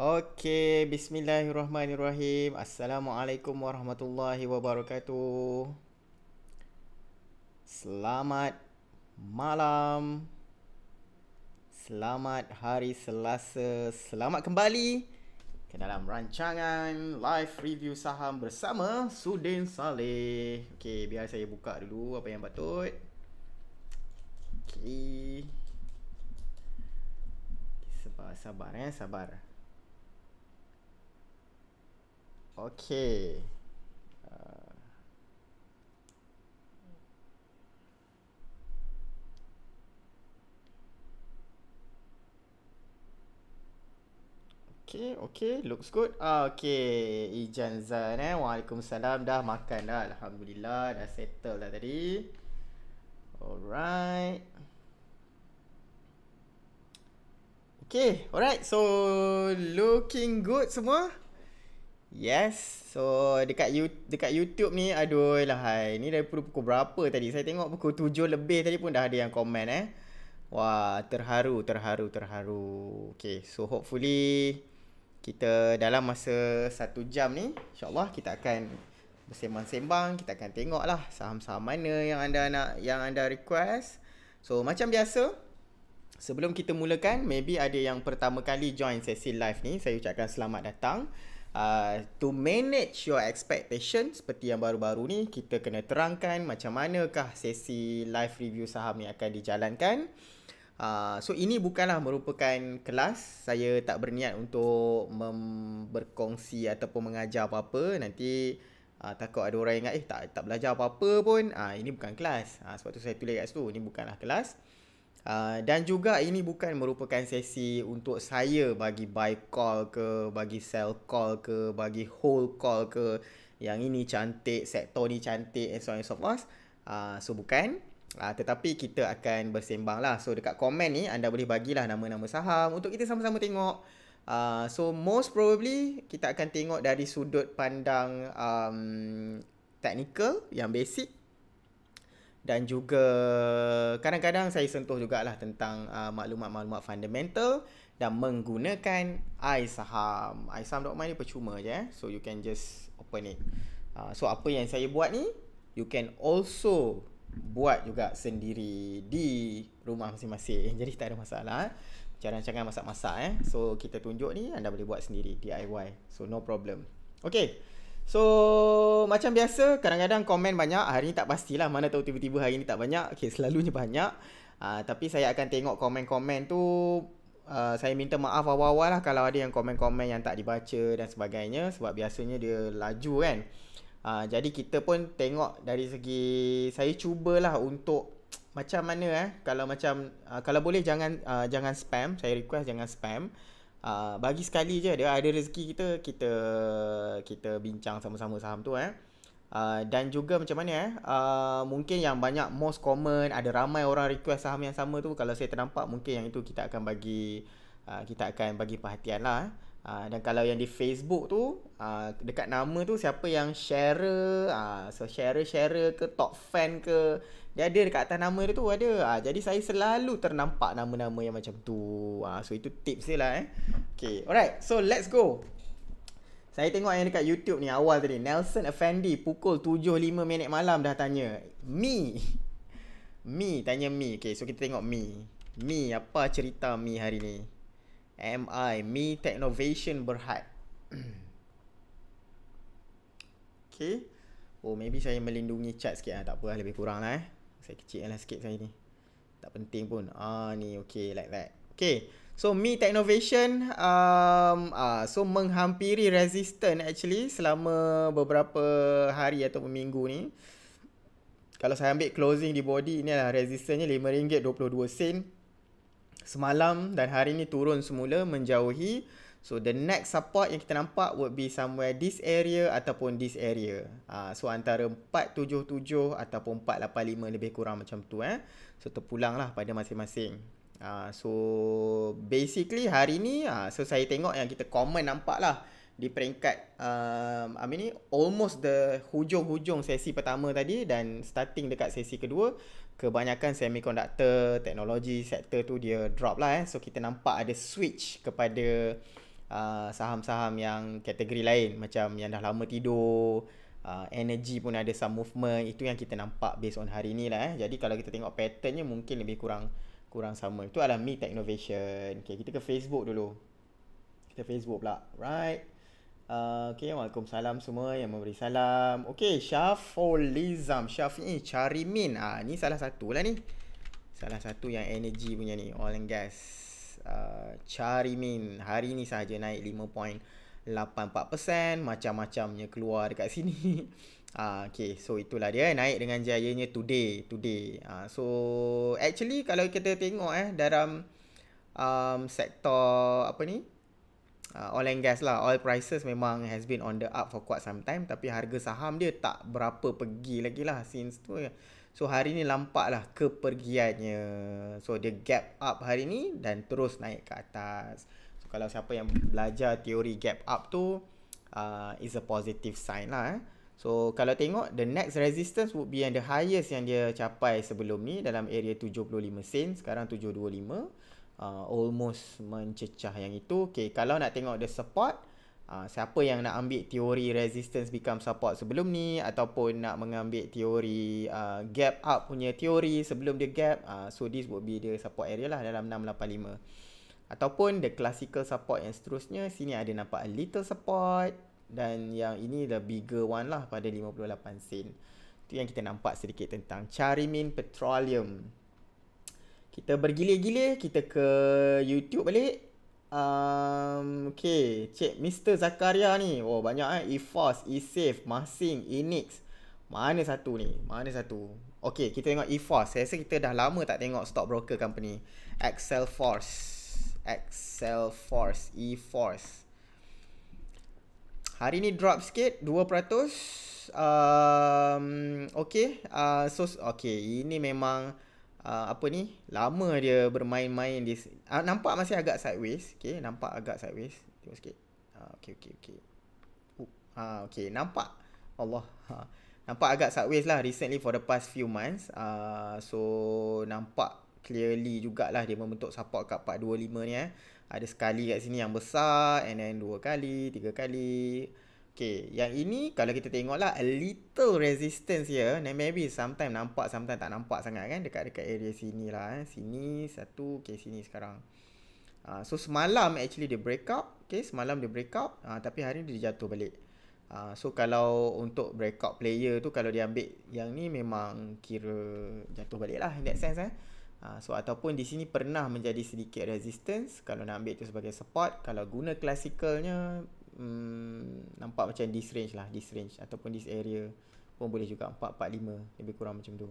Okey, bismillahirrahmanirrahim. Assalamualaikum warahmatullahi wabarakatuh. Selamat malam. Selamat hari Selasa. Selamat kembali ke dalam rancangan live review saham bersama Sudin Saleh. Okey, biar saya buka dulu apa yang patut. Okey. Sabar, sabar eh, sabar. Sabar. Okay. Okay, okay, looks good. Ah, okay, Ijan Zan eh. Waalaikumsalam. Dah makan dah. Alhamdulillah. Dah settle dah tadi. Alright. Okay, alright. So, looking good semua? Yes. So dekat you, dekat YouTube ni aduh lah hai. Ni dah pukul, pukul berapa tadi? Saya tengok pukul 7 lebih tadi pun dah ada yang komen eh. Wah, terharu, terharu, terharu. Okay, so hopefully kita dalam masa satu jam ni, insyaAllah kita akan bersembang-sembang. Kita akan tengok lah saham-saham mana yang anda nak, yang anda request. So, macam biasa, sebelum kita mulakan, maybe ada yang pertama kali join sesi live ni, saya ucapkan selamat datang. Uh, to manage your expectation seperti yang baru-baru ni kita kena terangkan macam manakah sesi live review saham yang akan dijalankan. Uh, so ini bukanlah merupakan kelas. Saya tak berniat untuk mem- berkongsi ataupun mengajar apa-apa. Nanti uh, takut ada orang ingat eh tak tak belajar apa-apa pun. uh, ini bukan kelas. Uh, sebab tu saya tulis kat situ. Ini bukanlah kelas. Uh, dan juga ini bukan merupakan sesi untuk saya bagi buy call ke, bagi sell call ke, bagi hold call ke. Yang ini cantik, sektor ni cantik and so on and so forth. Uh, so bukan. Uh, tetapi kita akan bersembang lah. So dekat komen ni anda boleh bagilah nama-nama saham untuk kita sama-sama tengok. Uh, so most probably kita akan tengok dari sudut pandang um, technical yang basic dan juga kadang-kadang saya sentuh juga lah tentang uh, maklumat-maklumat fundamental dan menggunakan iSaham. iSaham.my ni percuma je eh. So you can just open it. Uh, so apa yang saya buat ni, you can also buat juga sendiri di rumah masing-masing. Jadi tak ada masalah. Eh. Jangan-jangan masak-masak eh. So kita tunjuk ni anda boleh buat sendiri DIY. So no problem. Okay. So macam biasa kadang-kadang komen banyak Hari ni tak pastilah mana tahu tiba-tiba hari ni tak banyak Okay selalunya banyak uh, Tapi saya akan tengok komen-komen tu uh, Saya minta maaf awal-awal lah Kalau ada yang komen-komen yang tak dibaca dan sebagainya Sebab biasanya dia laju kan uh, Jadi kita pun tengok dari segi Saya cubalah untuk macam mana eh kalau macam uh, kalau boleh jangan uh, jangan spam saya request jangan spam uh, uh, bagi sekali je dia ada rezeki kita kita kita bincang sama-sama saham tu eh. Uh, dan juga macam mana eh uh, mungkin yang banyak most common ada ramai orang request saham yang sama tu kalau saya ternampak mungkin yang itu kita akan bagi uh, kita akan bagi perhatian lah uh, dan kalau yang di Facebook tu uh, dekat nama tu siapa yang share uh, so share share ke top fan ke dia ada dekat atas nama dia tu ada. Ha, jadi saya selalu ternampak nama-nama yang macam tu. Ha, so itu tips dia lah eh. Okay alright so let's go. Saya tengok yang dekat YouTube ni awal tadi. Nelson Effendi pukul 7.5 minit malam dah tanya. Me. Me tanya me. Okay so kita tengok me. Me apa cerita me hari ni. am I Me Technovation Berhad. okay. Oh maybe saya melindungi chat sikit lah. Tak apa lah lebih kurang lah eh saya kecil lah sikit saya ni tak penting pun ah ni okey like that okey so me technovation um ah so menghampiri resistant actually selama beberapa hari atau minggu ni kalau saya ambil closing di body ni lah resistance RM5.22 semalam dan hari ni turun semula menjauhi So the next support yang kita nampak would be somewhere this area ataupun this area. Uh, so antara 477 ataupun 485 lebih kurang macam tu eh. So lah pada masing-masing. Uh, so basically hari ni uh, so saya tengok yang kita common nampak lah di peringkat um, I mean almost the hujung-hujung sesi pertama tadi dan starting dekat sesi kedua kebanyakan semiconductor teknologi sektor tu dia drop lah eh so kita nampak ada switch kepada uh, saham-saham yang kategori lain macam yang dah lama tidur uh, energy pun ada some movement itu yang kita nampak based on hari ni lah eh. jadi kalau kita tengok patternnya mungkin lebih kurang kurang sama itu adalah mid innovation okay, kita ke Facebook dulu kita Facebook pula right uh, okay, Waalaikumsalam semua yang memberi salam Okay, Syafolizam cari eh, min. ah, Ni salah satu lah ni Salah satu yang energy punya ni Oil and gas uh, ah, Charimin hari ni sahaja naik 5.84% macam-macamnya keluar dekat sini uh, okay. So itulah dia naik dengan jayanya today, today. uh, so actually kalau kita tengok eh dalam um, sektor apa ni uh, oil and gas lah, oil prices memang has been on the up for quite some time. Tapi harga saham dia tak berapa pergi lagi lah since tu. Uh, So hari ni lampak lah kepergiannya. So dia gap up hari ni dan terus naik ke atas. So kalau siapa yang belajar teori gap up tu uh, is a positive sign lah eh. So kalau tengok the next resistance would be yang the highest yang dia capai sebelum ni dalam area 75 sen, sekarang 725 uh, almost mencecah yang itu. Okay, kalau nak tengok the support, Ah, siapa yang nak ambil teori resistance become support sebelum ni ataupun nak mengambil teori uh, gap up punya teori sebelum dia gap uh, so this would be the support area lah dalam 685 ataupun the classical support yang seterusnya sini ada nampak a little support dan yang ini the bigger one lah pada 58 sen tu yang kita nampak sedikit tentang charimin petroleum kita bergilir-gilir kita ke YouTube balik Um, okay, Cik Mr. Zakaria ni. Oh, banyak eh. EFOS, eSafe, Masing, Enix. Mana satu ni? Mana satu? Okay, kita tengok EFOS. Saya rasa kita dah lama tak tengok stock broker company. Excel Force. Excel Force. EFOS. Hari ni drop sikit. 2%. Um, okay. Uh, so, okay. Ini memang... Ah, apa ni lama dia bermain-main di uh, nampak masih agak sideways okey nampak agak sideways tengok sikit uh, ah, okey okey okey uh, oh, okey nampak Allah uh, nampak agak sideways lah recently for the past few months uh, so nampak clearly jugalah dia membentuk support kat part 25 ni eh ada sekali kat sini yang besar and then dua kali tiga kali Okay, yang ini kalau kita tengoklah a little resistance ya. Yeah. Maybe sometimes nampak, sometimes tak nampak sangat kan. Dekat-dekat area sini lah. Eh. Sini satu, okay sini sekarang. Uh, so semalam actually dia break out, Okay, semalam dia break out, Uh, ah, tapi hari ni dia jatuh balik. Uh, so kalau untuk break out player tu kalau dia ambil yang ni memang kira jatuh balik lah in that sense eh. Uh, so ataupun di sini pernah menjadi sedikit resistance kalau nak ambil tu sebagai support kalau guna klasikalnya hmm, nampak macam this range lah, this range ataupun this area pun boleh juga 445 lebih kurang macam tu.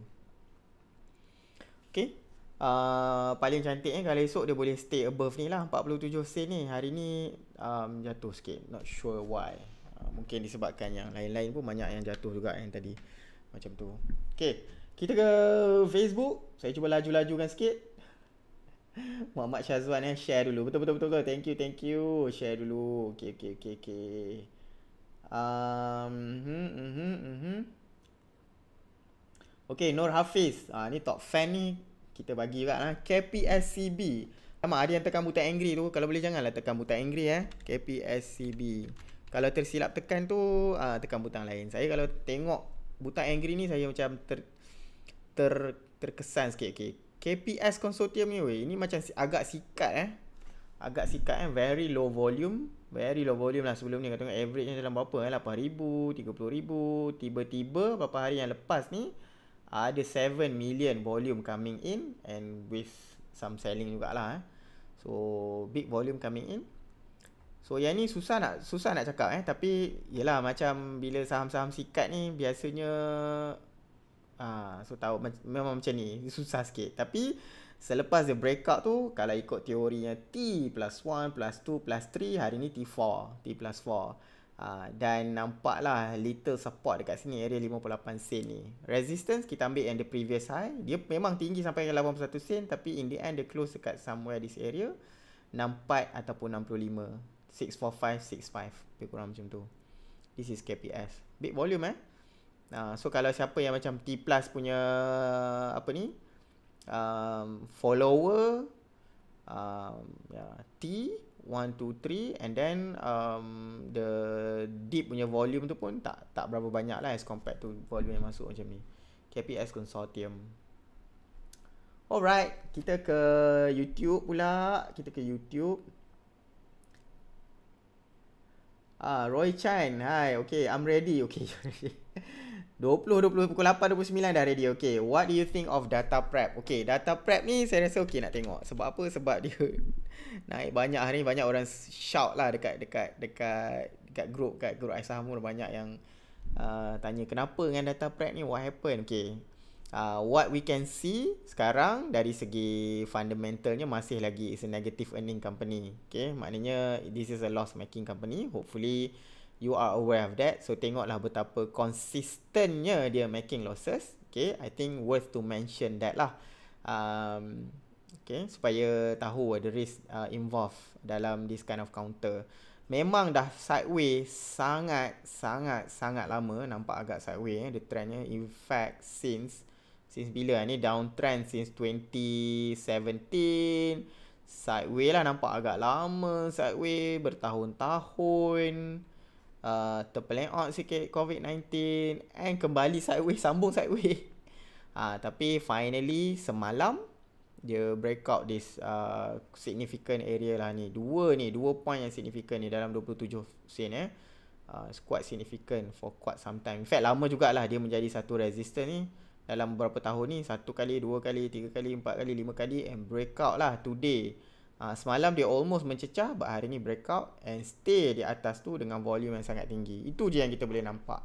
Okey. Uh, paling cantik eh kalau esok dia boleh stay above ni lah 47 sen ni hari ni um, jatuh sikit not sure why uh, mungkin disebabkan yang lain-lain pun banyak yang jatuh juga yang tadi macam tu okey kita ke Facebook saya cuba laju-lajukan sikit Muhammad Syazwan eh share dulu. Betul betul betul. betul. Thank you, thank you. Share dulu. Okey okey okey okey. Um hmm, mhm hmm. hmm, hmm. Okey, Nur Hafiz. Ah ni top fan ni kita bagi kat lah. KPSCB. Sama ada yang tekan butang angry tu. Kalau boleh janganlah tekan butang angry eh. KPSCB. Kalau tersilap tekan tu, ah tekan butang lain. Saya kalau tengok butang angry ni saya macam ter, ter, terkesan sikit. Okay. KPS consortium ni we, ini macam agak sikat eh agak sikat eh very low volume very low volume lah sebelum ni kau tengok average dalam berapa eh 8000 30000 tiba-tiba beberapa hari yang lepas ni ada 7 million volume coming in and with some selling jugaklah eh so big volume coming in so yang ni susah nak susah nak cakap eh tapi yalah macam bila saham-saham sikat ni biasanya Ha, so tahu memang macam ni susah sikit tapi selepas dia break out tu kalau ikut teorinya T plus 1 plus 2 plus 3 hari ni T4 T plus 4 ha, dan nampaklah little support dekat sini area 58 sen ni resistance kita ambil yang the previous high dia memang tinggi sampai 81 sen tapi in the end dia close dekat somewhere this area 64 ataupun 65 645 65 lebih kurang macam tu this is KPS big volume eh Nah, so kalau siapa yang macam T plus punya apa ni um, follower um, yeah, T 1, 2, 3 and then um, the deep punya volume tu pun tak tak berapa banyak lah as compared to volume yang masuk macam ni KPS Consortium Alright, kita ke YouTube pula. Kita ke YouTube. Ah, Roy Chan. Hi. Okay, I'm ready. Okay, 20-20 pukul 8-29 dah ready. Okay, what do you think of data prep? Okay, data prep ni saya rasa okay nak tengok. Sebab apa? Sebab dia naik banyak hari ni. Banyak orang shout lah dekat dekat dekat dekat group dekat group Aisahamur. Banyak yang uh, tanya kenapa dengan data prep ni? What happened? Okay. Uh, what we can see sekarang dari segi fundamentalnya masih lagi is a negative earning company. Okay, maknanya this is a loss making company. Hopefully, you are aware of that. So tengoklah betapa consistentnya dia making losses. Okay, I think worth to mention that lah. Um, okay, supaya tahu the risk uh, involved dalam this kind of counter. Memang dah sideways sangat, sangat, sangat lama. Nampak agak sideways eh, the trendnya. Eh. In fact, since, since bila eh, ni downtrend since 2017. Sideways lah nampak agak lama sideways bertahun-tahun uh, terpeleng out sikit COVID-19 and kembali sideways, sambung sideways. Uh, tapi finally semalam dia break out this uh, significant area lah ni. Dua ni, dua point yang significant ni dalam 27 sen eh. Uh, ah, it's quite significant for quite some time. In fact, lama jugalah dia menjadi satu resistor ni. Dalam beberapa tahun ni, satu kali, dua kali, tiga kali, empat kali, lima kali and break out lah today. Uh, semalam dia almost mencecah but hari ni breakout and stay di atas tu dengan volume yang sangat tinggi. Itu je yang kita boleh nampak.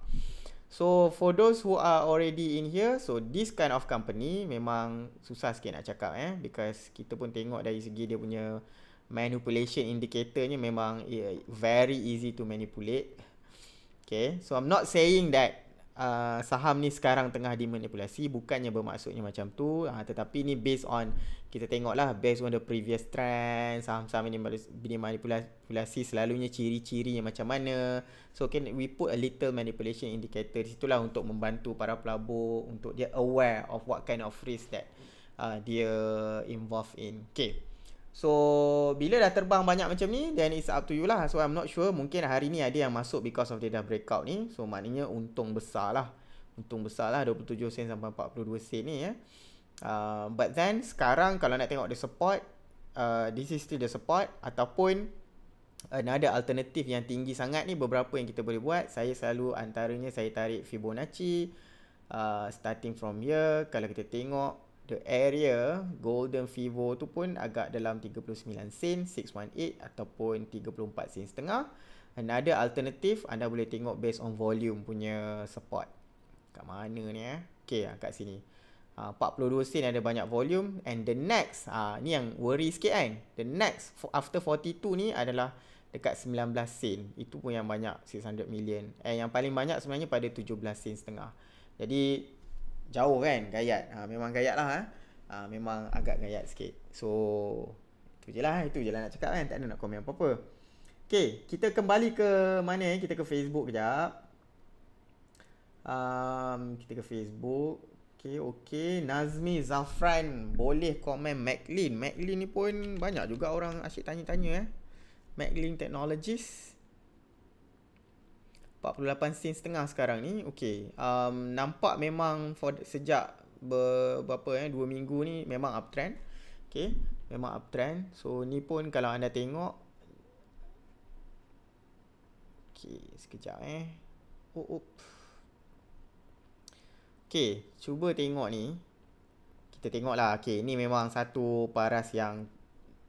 So for those who are already in here, so this kind of company memang susah sikit nak cakap eh because kita pun tengok dari segi dia punya manipulation indicator ni memang eh, very easy to manipulate. Okay, so I'm not saying that uh, saham ni sekarang tengah dimanipulasi bukannya bermaksudnya macam tu uh, tetapi ni based on kita tengoklah based on the previous trend saham-saham ini manipulasi selalunya ciri-ciri yang macam mana so can we put a little manipulation indicator di situlah untuk membantu para pelabur untuk dia aware of what kind of risk that uh, dia involved in okay So bila dah terbang banyak macam ni then it's up to you lah. So I'm not sure mungkin hari ni ada yang masuk because of dia dah breakout ni. So maknanya untung besar lah. Untung besar lah 27 sen sampai 42 sen ni ya. Uh, but then sekarang kalau nak tengok the support uh, this is still the support ataupun ada alternatif yang tinggi sangat ni beberapa yang kita boleh buat. Saya selalu antaranya saya tarik Fibonacci uh, starting from here kalau kita tengok the area golden fever tu pun agak dalam 39 sen 618 ataupun 34 sen setengah Another ada alternatif anda boleh tengok based on volume punya support kat mana ni eh Okay, ah, kat sini ah, uh, 42 sen ada banyak volume and the next uh, ni yang worry sikit kan the next after 42 ni adalah dekat 19 sen itu pun yang banyak 600 million and yang paling banyak sebenarnya pada 17 sen setengah jadi jauh kan gayat ha, memang gayat lah ha. Ha, memang agak gayat sikit so itu je lah itu je lah nak cakap kan tak ada nak komen apa-apa Okay, kita kembali ke mana eh? Kita ke Facebook kejap. Um, kita ke Facebook. Okay, okay. Nazmi Zafran boleh komen MacLean. MacLean ni pun banyak juga orang asyik tanya-tanya eh. MacLean Technologies. 48 sen setengah sekarang ni okey um nampak memang for sejak beberapa eh 2 minggu ni memang uptrend okey memang uptrend so ni pun kalau anda tengok okey sekejap eh oh op oh. okey cuba tengok ni kita tengoklah okey ni memang satu paras yang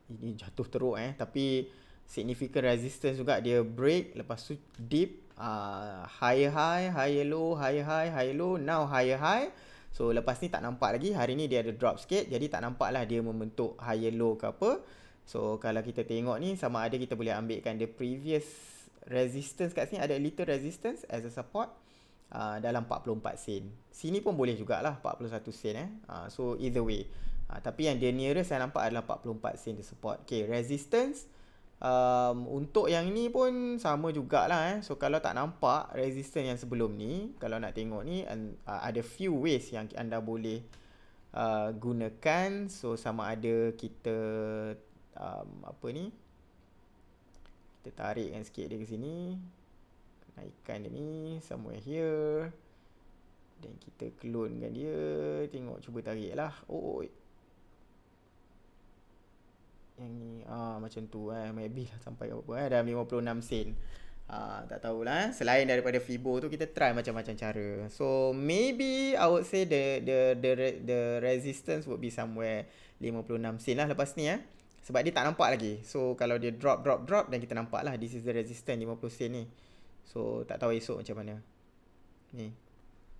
ini jatuh teruk eh tapi significant resistance juga dia break lepas tu dip uh, ah, higher high, higher low, higher high, higher low, now higher high. So lepas ni tak nampak lagi, hari ni dia ada drop sikit jadi tak nampak lah dia membentuk higher low ke apa. So kalau kita tengok ni sama ada kita boleh ambilkan the previous resistance kat sini ada little resistance as a support uh, dalam 44 sen. Sini pun boleh jugalah 41 sen eh. Uh, so either way. Uh, tapi yang dia nearest saya nampak adalah 44 sen dia support. Okay, resistance um, untuk yang ni pun sama jugalah eh. So kalau tak nampak resistance yang sebelum ni, kalau nak tengok ni uh, ada few ways yang anda boleh uh, gunakan. So sama ada kita um, apa ni? Kita tarikkan sikit dia ke sini. Naikkan dia ni somewhere here. Dan kita clonekan dia. Tengok cuba tariklah. Oh, oh, oh yang ni ah macam tu eh maybe lah sampai apa eh dalam 56 sen ah tak tahulah eh. selain daripada fibo tu kita try macam-macam cara so maybe i would say the the the the resistance would be somewhere 56 sen lah lepas ni eh sebab dia tak nampak lagi so kalau dia drop drop drop dan kita nampak lah this is the resistance 50 sen ni so tak tahu esok macam mana ni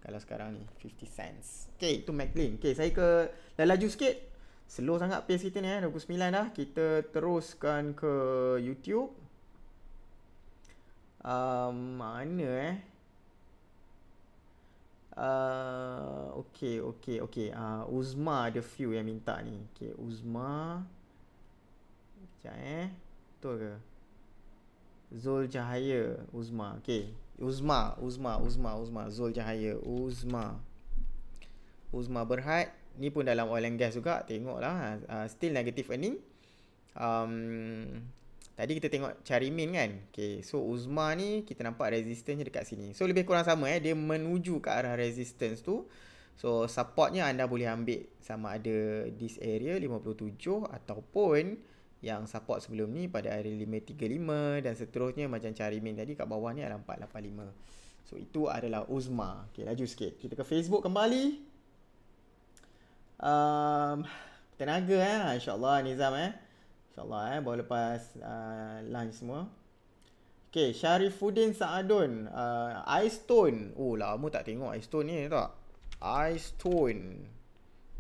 kalau sekarang ni 50 cents okay tu maclean okay saya ke dah laju sikit Slow sangat pace kita ni eh 29 dah Kita teruskan ke YouTube uh, Mana eh uh, ah, Okay okay okay uh, ah, Uzma ada few yang minta ni Okay Uzma Sekejap eh Betul ke Zul Cahaya Uzma Okay Uzma Uzma Uzma Uzma Zul Cahaya Uzma Uzma Berhad ni pun dalam oil and gas juga tengoklah uh, still negative earning um, tadi kita tengok Charimin kan okey so Uzma ni kita nampak resistance dekat sini so lebih kurang sama eh dia menuju ke arah resistance tu so supportnya anda boleh ambil sama ada this area 57 ataupun yang support sebelum ni pada area 535 dan seterusnya macam Charimin tadi kat bawah ni adalah 485 So itu adalah Uzma. Okey, laju sikit. Kita ke Facebook kembali um, tenaga eh insyaallah Nizam eh insyaallah eh boleh lepas uh, lunch semua Okay, Syarifuddin Saadun uh, Ice tone, Oh, lama tak tengok Ice tone ni tak Ice tone,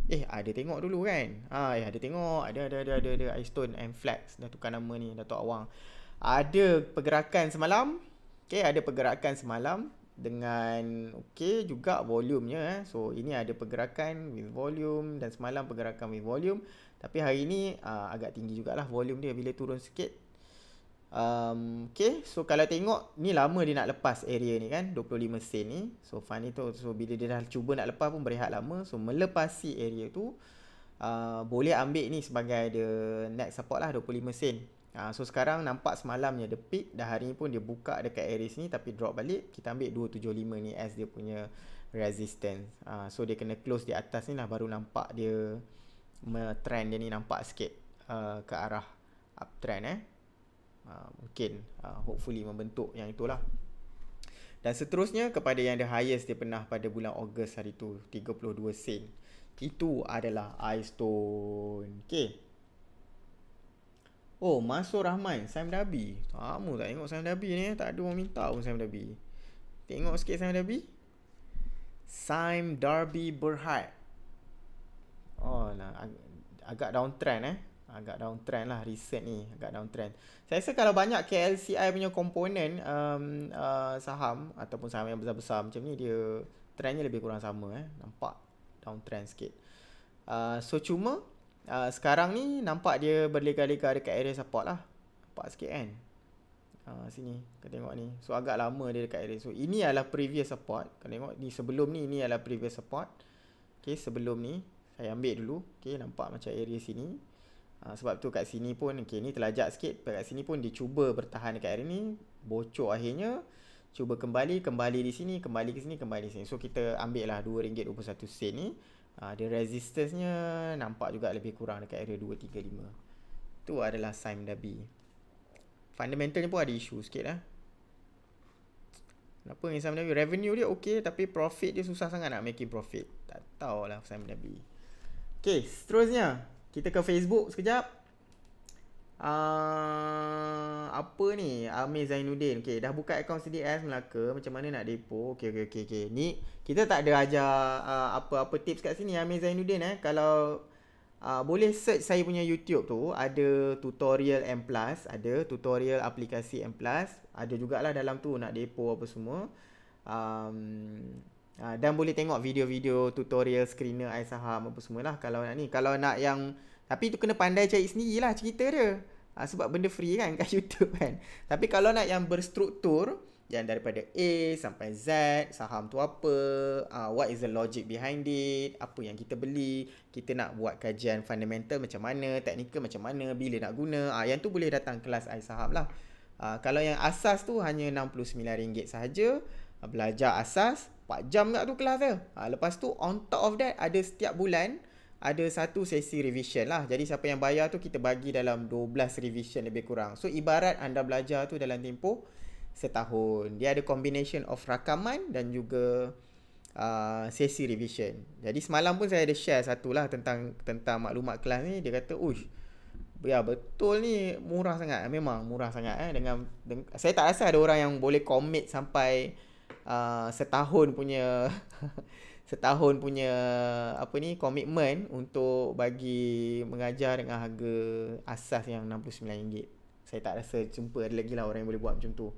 Eh, ada tengok dulu kan ha, eh, Ada tengok, ada, ada, ada, ada, ada Ice tone, and Flex, dah tukar nama ni, Dato' Awang Ada pergerakan semalam Okay, ada pergerakan semalam dengan okey juga volumenya eh. So ini ada pergerakan with volume dan semalam pergerakan with volume tapi hari ini uh, agak tinggi jugalah volume dia bila turun sikit. Um, okay, so kalau tengok ni lama dia nak lepas area ni kan 25 sen ni So funny tu, so bila dia dah cuba nak lepas pun berehat lama So melepasi area tu uh, Boleh ambil ni sebagai the next support lah 25 sen Uh, so sekarang nampak semalamnya the peak dan hari ni pun dia buka dekat area sini tapi drop balik. Kita ambil 275 ni as dia punya resistance. Uh, so dia kena close di atas ni lah baru nampak dia trend dia ni nampak sikit uh, ke arah uptrend eh. Uh, mungkin uh, hopefully membentuk yang itulah. Dan seterusnya kepada yang the highest dia pernah pada bulan Ogos hari tu 32 sen. Itu adalah Ice Stone. Okay. Oh, masuk Rahman, Sam Dabi. Kamu ah, tak tengok Sam Dabi ni, eh. tak ada orang minta pun Sam Dabi. Tengok sikit Sam Dabi. Sam Darby Berhad. Oh, nah, ag- agak downtrend eh. Agak downtrend lah recent ni, agak downtrend. Saya rasa kalau banyak KLCI punya komponen um, uh, saham ataupun saham yang besar-besar macam ni, dia trendnya lebih kurang sama eh. Nampak downtrend sikit. Uh, so cuma uh, sekarang ni nampak dia berlega-lega dekat area support lah. Nampak sikit kan. Uh, sini, kau tengok ni. So agak lama dia dekat area. So ini adalah previous support. Kau tengok di sebelum ni, ini adalah previous support. Okay, sebelum ni. Saya ambil dulu. Okay, nampak macam area sini. Uh, sebab tu kat sini pun, okay, ni terlajak sikit. Kat sini pun dia cuba bertahan dekat area ni. Bocok akhirnya. Cuba kembali, kembali di sini, kembali ke sini, kembali di sini. So kita ambil lah RM2.21 ni. Ha, dia resistance nampak juga lebih kurang dekat area 2, 3, 5. Itu adalah sign dah B. Fundamentalnya pun ada isu sikit lah. Kenapa ni sign dah B? Revenue dia okey tapi profit dia susah sangat nak making profit. Tak tahulah sign dah B. Okay, seterusnya. Kita ke Facebook sekejap. Uh, apa ni Amir Zainuddin okay, Dah buka akaun CDS Melaka Macam mana nak depo Okay okay okay, okay. Ni kita tak ada ajar uh, Apa-apa tips kat sini Amir Zainuddin eh Kalau uh, Boleh search saya punya YouTube tu Ada tutorial M Plus Ada tutorial aplikasi M Plus Ada jugalah dalam tu Nak depo apa semua um, uh, Dan boleh tengok video-video Tutorial screener Air saham apa lah Kalau nak ni Kalau nak yang tapi tu kena pandai cari sendiri lah cerita dia. Ha, sebab benda free kan kat YouTube kan. Tapi kalau nak yang berstruktur, yang daripada A sampai Z, saham tu apa, uh, what is the logic behind it, apa yang kita beli, kita nak buat kajian fundamental macam mana, teknikal macam mana, bila nak guna, uh, yang tu boleh datang kelas I saham lah. Uh, kalau yang asas tu hanya RM69 sahaja, uh, belajar asas, 4 jam kat tu kelas dia. Uh, lepas tu on top of that ada setiap bulan, ada satu sesi revision lah. Jadi siapa yang bayar tu kita bagi dalam 12 revision lebih kurang. So ibarat anda belajar tu dalam tempoh setahun. Dia ada combination of rakaman dan juga uh, sesi revision. Jadi semalam pun saya ada share satu lah tentang, tentang maklumat kelas ni. Dia kata, uish, ya betul ni murah sangat. Memang murah sangat. Eh. Dengan, dengan Saya tak rasa ada orang yang boleh commit sampai uh, setahun punya... setahun punya apa ni komitmen untuk bagi mengajar dengan harga asas yang RM69. Saya tak rasa jumpa ada lagi lah orang yang boleh buat macam tu.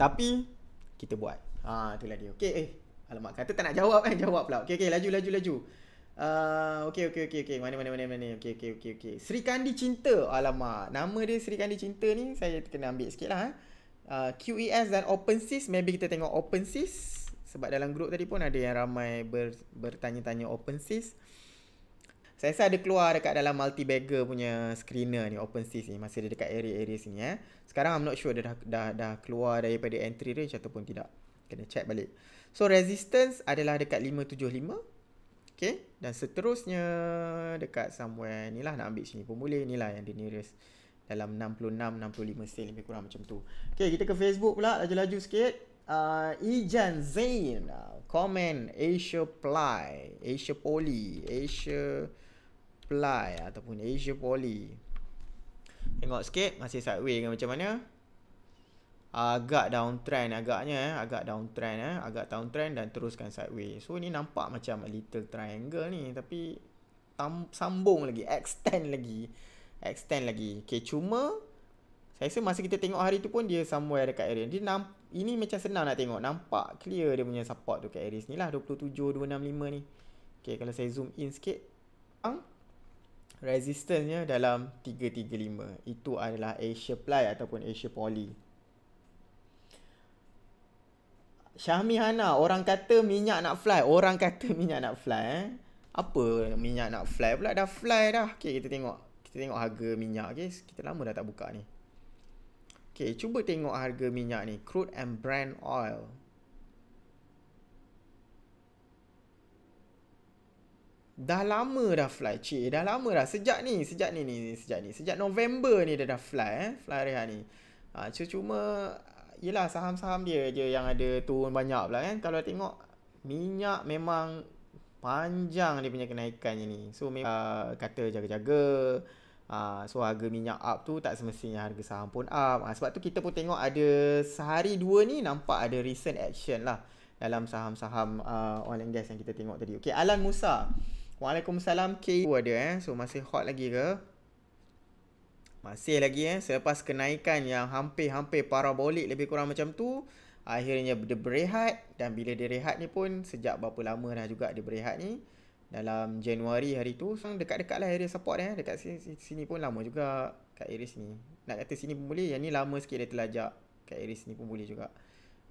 Tapi kita buat. Ha itulah dia. Okey eh alamak kata tak nak jawab kan jawab pula. Okey okey laju laju laju. Uh, ah, okay, okay, okay, okay. Mana, mana, mana, mana. Okay, okay, okay, okay. Sri Kandi Cinta. Alamak. Nama dia Sri Kandi Cinta ni saya kena ambil sikit lah, Eh. Uh, ah, QES dan OpenSys. Maybe kita tengok OpenSys sebab dalam grup tadi pun ada yang ramai ber, bertanya-tanya open sis. Saya rasa ada keluar dekat dalam multi-bagger punya screener ni open sis ni. Masih ada dekat area-area sini eh. Sekarang I'm not sure dia dah, dah, dah keluar daripada entry range ataupun tidak. Kena check balik. So resistance adalah dekat 575. Okay. Dan seterusnya dekat somewhere ni lah nak ambil sini pun boleh. Ni lah yang dia nearest dalam 66-65 sale lebih kurang macam tu. Okay kita ke Facebook pula laju-laju sikit uh, Ijan Zain komen uh, Asia Ply Asia Poly Asia Ply ataupun Asia Poly tengok sikit masih sideway dengan macam mana agak downtrend agaknya eh agak downtrend eh agak downtrend dan teruskan sideway so ni nampak macam little triangle ni tapi sambung lagi extend lagi extend lagi okey cuma saya rasa masa kita tengok hari tu pun dia somewhere dekat area dia nampak ini macam senang nak tengok nampak clear dia punya support tu kat Aries ni lah 27265 ni Okay kalau saya zoom in sikit ang resistance dalam 335 itu adalah Asia Ply ataupun Asia Poly Syahmi Hana orang kata minyak nak fly orang kata minyak nak fly eh apa minyak nak fly pula dah fly dah Okay kita tengok kita tengok harga minyak Okay kita lama dah tak buka ni Okay, cuba tengok harga minyak ni. Crude and brand Oil. Dah lama dah fly, cik. Dah lama dah. Sejak ni, sejak ni, ni sejak ni. Sejak November ni dia dah fly, eh. Fly hari ni. Ha, cuma, yelah saham-saham dia je yang ada turun banyak pula, kan. Kalau tengok, minyak memang panjang dia punya kenaikannya ni. So, uh, kata jaga-jaga. Ha, so harga minyak up tu tak semestinya harga saham pun up. Ha, sebab tu kita pun tengok ada sehari dua ni nampak ada recent action lah dalam saham-saham uh, oil and gas yang kita tengok tadi. Okay, Alan Musa. Waalaikumsalam. K2 ada eh. So masih hot lagi ke? Masih lagi eh. Selepas kenaikan yang hampir-hampir parabolik lebih kurang macam tu. Akhirnya dia berehat. Dan bila dia rehat ni pun sejak berapa lama dah juga dia berehat ni dalam Januari hari tu dekat-dekat lah area support eh dekat sini, sini pun lama juga kat area sini nak kata sini pun boleh yang ni lama sikit dia telajak kat area sini pun boleh juga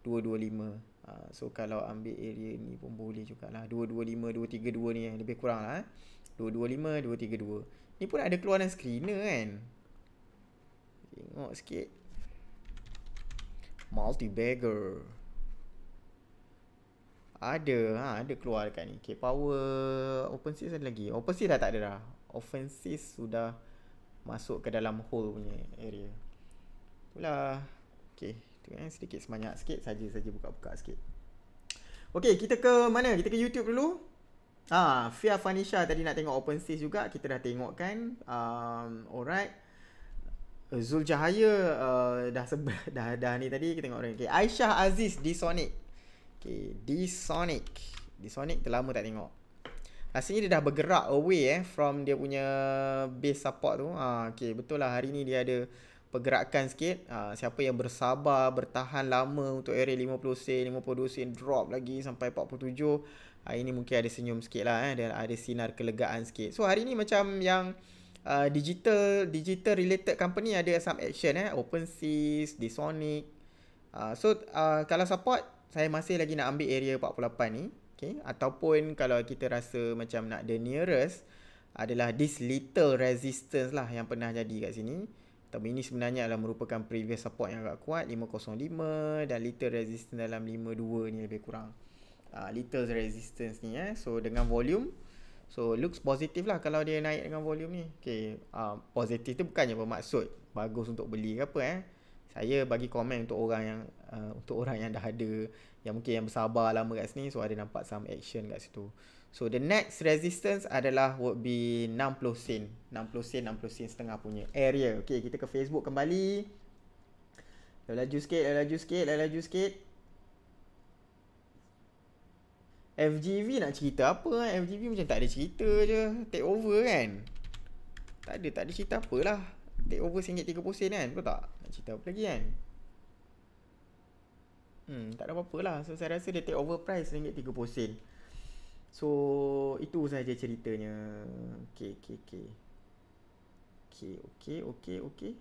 225 uh, ha, so kalau ambil area ni pun boleh jugalah 225 232 ni eh. lebih kurang lah eh. 225 232 ni pun ada keluaran screener kan tengok sikit multi bagger ada ha, Ada keluar dekat ni Okay power Open seas ada lagi Open seas dah tak ada dah Open seas sudah Masuk ke dalam hole punya area Itulah Okay Tengok eh, sedikit semanyak sikit Saja-saja buka-buka sikit Okay kita ke mana Kita ke YouTube dulu Ah, Fia Fanisha tadi nak tengok open seas juga Kita dah tengok kan um, Alright Zul Jahaya uh, dah, dah, dah, dah ni tadi kita tengok orang okay. Aisyah Aziz di Sonic Okay, D-Sonic. D-Sonic dah lama tak tengok. Rasanya dia dah bergerak away eh from dia punya base support tu. Ha, ah, okay, betul lah hari ni dia ada pergerakan sikit. Ha, siapa yang bersabar, bertahan lama untuk area 50 sen, 52 sen drop lagi sampai 47. Ha, ah, ini mungkin ada senyum sikit lah eh. Dan ada sinar kelegaan sikit. So, hari ni macam yang uh, digital digital related company ada some action eh. OpenSea, Disonic. Uh, so, uh, kalau support, saya masih lagi nak ambil area 48 ni okay? ataupun kalau kita rasa macam nak the nearest adalah this little resistance lah yang pernah jadi kat sini tapi ini sebenarnya adalah merupakan previous support yang agak kuat 505 dan little resistance dalam 52 ni lebih kurang uh, little resistance ni eh so dengan volume so looks positive lah kalau dia naik dengan volume ni okay uh, positive tu bukannya bermaksud bagus untuk beli ke apa eh saya bagi komen untuk orang yang uh, untuk orang yang dah ada yang mungkin yang bersabar lama kat sini so ada nampak some action kat situ. So the next resistance adalah would be 60 sen. 60 sen 60 sen setengah punya area. Okay kita ke Facebook kembali. Laju sikit, laju sikit, laju sikit. FGV nak cerita apa kan? Eh? FGV macam tak ada cerita je. Take over kan? Tak ada, tak ada cerita apalah. Take over RM1.30 kan? Betul tak? nak cerita apa lagi kan Hmm, tak ada apa-apa lah. So, saya rasa dia take over price RM30. So, itu saja ceritanya. Okay, okay, okay. Okay, okay, okay, okay.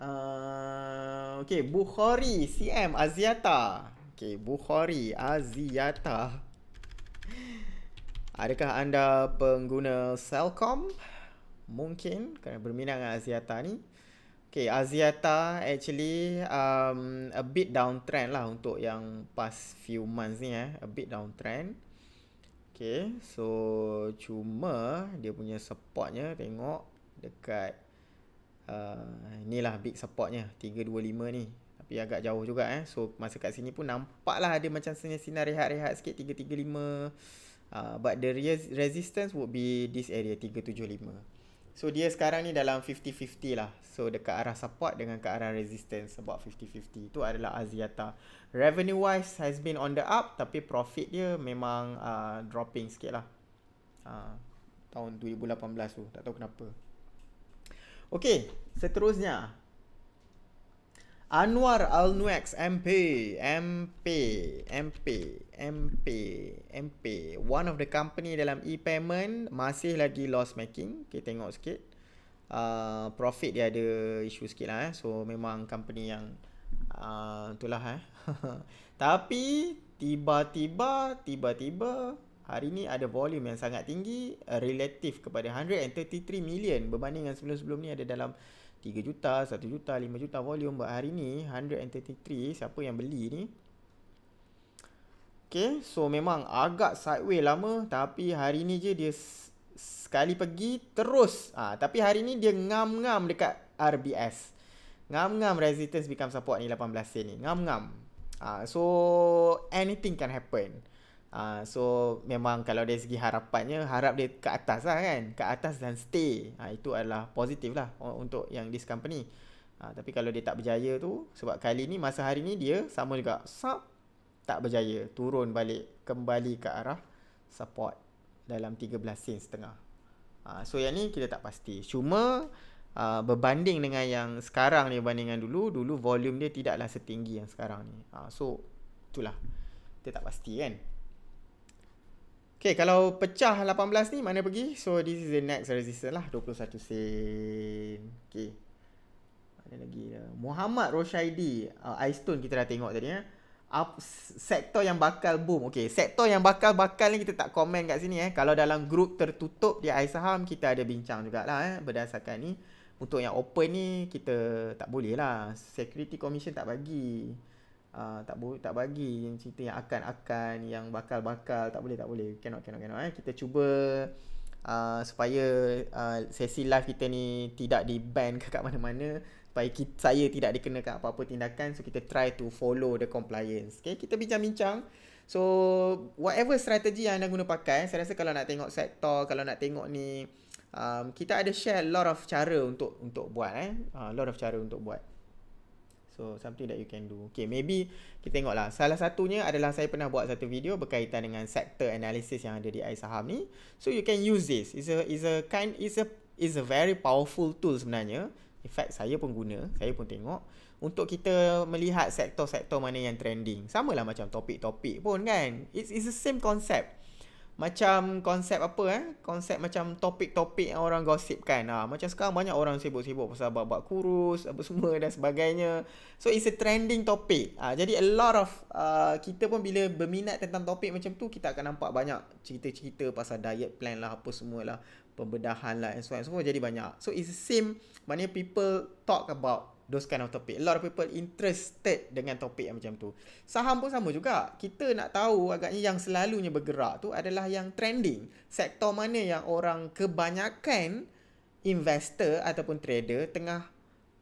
Uh, okay, Bukhari CM Aziata. Okay, Bukhari Aziata. Aziata. Adakah anda pengguna Cellcom? Mungkin kerana berminat dengan Aziata ni. Okay, Aziata actually um, a bit downtrend lah untuk yang past few months ni eh. A bit downtrend. Okay, so cuma dia punya supportnya tengok dekat uh, inilah big supportnya 325 ni tapi agak jauh juga eh so masa kat sini pun nampak lah ada macam sinar rehat-rehat sikit 335 Ah, but the res- resistance would be this area 375 so dia sekarang ni dalam 50-50 lah so dekat arah support dengan ke arah resistance about 50-50 tu adalah Aziata revenue wise has been on the up tapi profit dia memang uh, dropping sikit lah uh, tahun 2018 tu tak tahu kenapa Okay, seterusnya Anwar Al Nuex MP MP MP MP MP one of the company dalam e-payment masih lagi loss making kita okay, tengok sikit uh, profit dia ada isu sikit lah eh. so memang company yang uh, itulah eh. tapi tiba-tiba tiba-tiba hari ni ada volume yang sangat tinggi relatif kepada 133 million berbanding dengan sebelum-sebelum ni ada dalam 3 juta, 1 juta, 5 juta volume But hari ni 133 Siapa yang beli ni Okay so memang agak sideway lama Tapi hari ni je dia Sekali pergi terus Ah, ha, Tapi hari ni dia ngam-ngam dekat RBS Ngam-ngam resistance become support ni 18 sen ni Ngam-ngam Ah, ha, So anything can happen Uh, so memang kalau dari segi harapannya harap dia ke atas lah kan ke atas dan stay uh, itu adalah positif lah untuk yang this company uh, tapi kalau dia tak berjaya tu sebab kali ni masa hari ni dia sama juga sub tak berjaya turun balik kembali ke arah support dalam 13 sen setengah uh, so yang ni kita tak pasti cuma uh, berbanding dengan yang sekarang ni berbanding dengan dulu dulu volume dia tidaklah setinggi yang sekarang ni uh, so itulah kita tak pasti kan Okay, kalau pecah 18 ni mana pergi? So, this is the next resistance lah. 21 sen. Okay. Mana lagi dah? Muhammad Roshaidi. Uh, Ice kita dah tengok tadi. Eh. Up, sektor yang bakal boom. Okay, sektor yang bakal-bakal ni kita tak komen kat sini. Eh. Kalau dalam grup tertutup di air saham, kita ada bincang jugalah. Eh, berdasarkan ni. Untuk yang open ni, kita tak boleh lah. Security commission tak bagi. Ah, tak boleh tak bagi yang cerita yang akan-akan yang bakal-bakal tak boleh tak boleh cannot cannot cannot eh kita cuba uh, supaya uh, sesi live kita ni tidak di ban ke kat mana-mana supaya kita, saya tidak dikenakan apa-apa tindakan so kita try to follow the compliance Okay kita bincang-bincang so whatever strategi yang anda guna pakai saya rasa kalau nak tengok sektor kalau nak tengok ni um, kita ada share a lot of cara untuk untuk buat eh uh, lot of cara untuk buat So something that you can do. Okay, maybe kita tengoklah. Salah satunya adalah saya pernah buat satu video berkaitan dengan sector analysis yang ada di AI saham ni. So you can use this. It's a it's a kind it's a it's a very powerful tool sebenarnya. In fact, saya pun guna, saya pun tengok untuk kita melihat sektor-sektor mana yang trending. Samalah macam topik-topik pun kan. It's it's the same concept macam konsep apa eh konsep macam topik-topik yang orang gosipkan ha macam sekarang banyak orang sibuk-sibuk pasal bab kurus apa semua dan sebagainya so it's a trending topic ha, jadi a lot of uh, kita pun bila berminat tentang topik macam tu kita akan nampak banyak cerita-cerita pasal diet plan lah apa semua lah pembedahan lah and so on so jadi banyak so it's the same maknanya people talk about those kind of topic. A lot of people interested dengan topik yang macam tu. Saham pun sama juga. Kita nak tahu agaknya yang selalunya bergerak tu adalah yang trending. Sektor mana yang orang kebanyakan investor ataupun trader tengah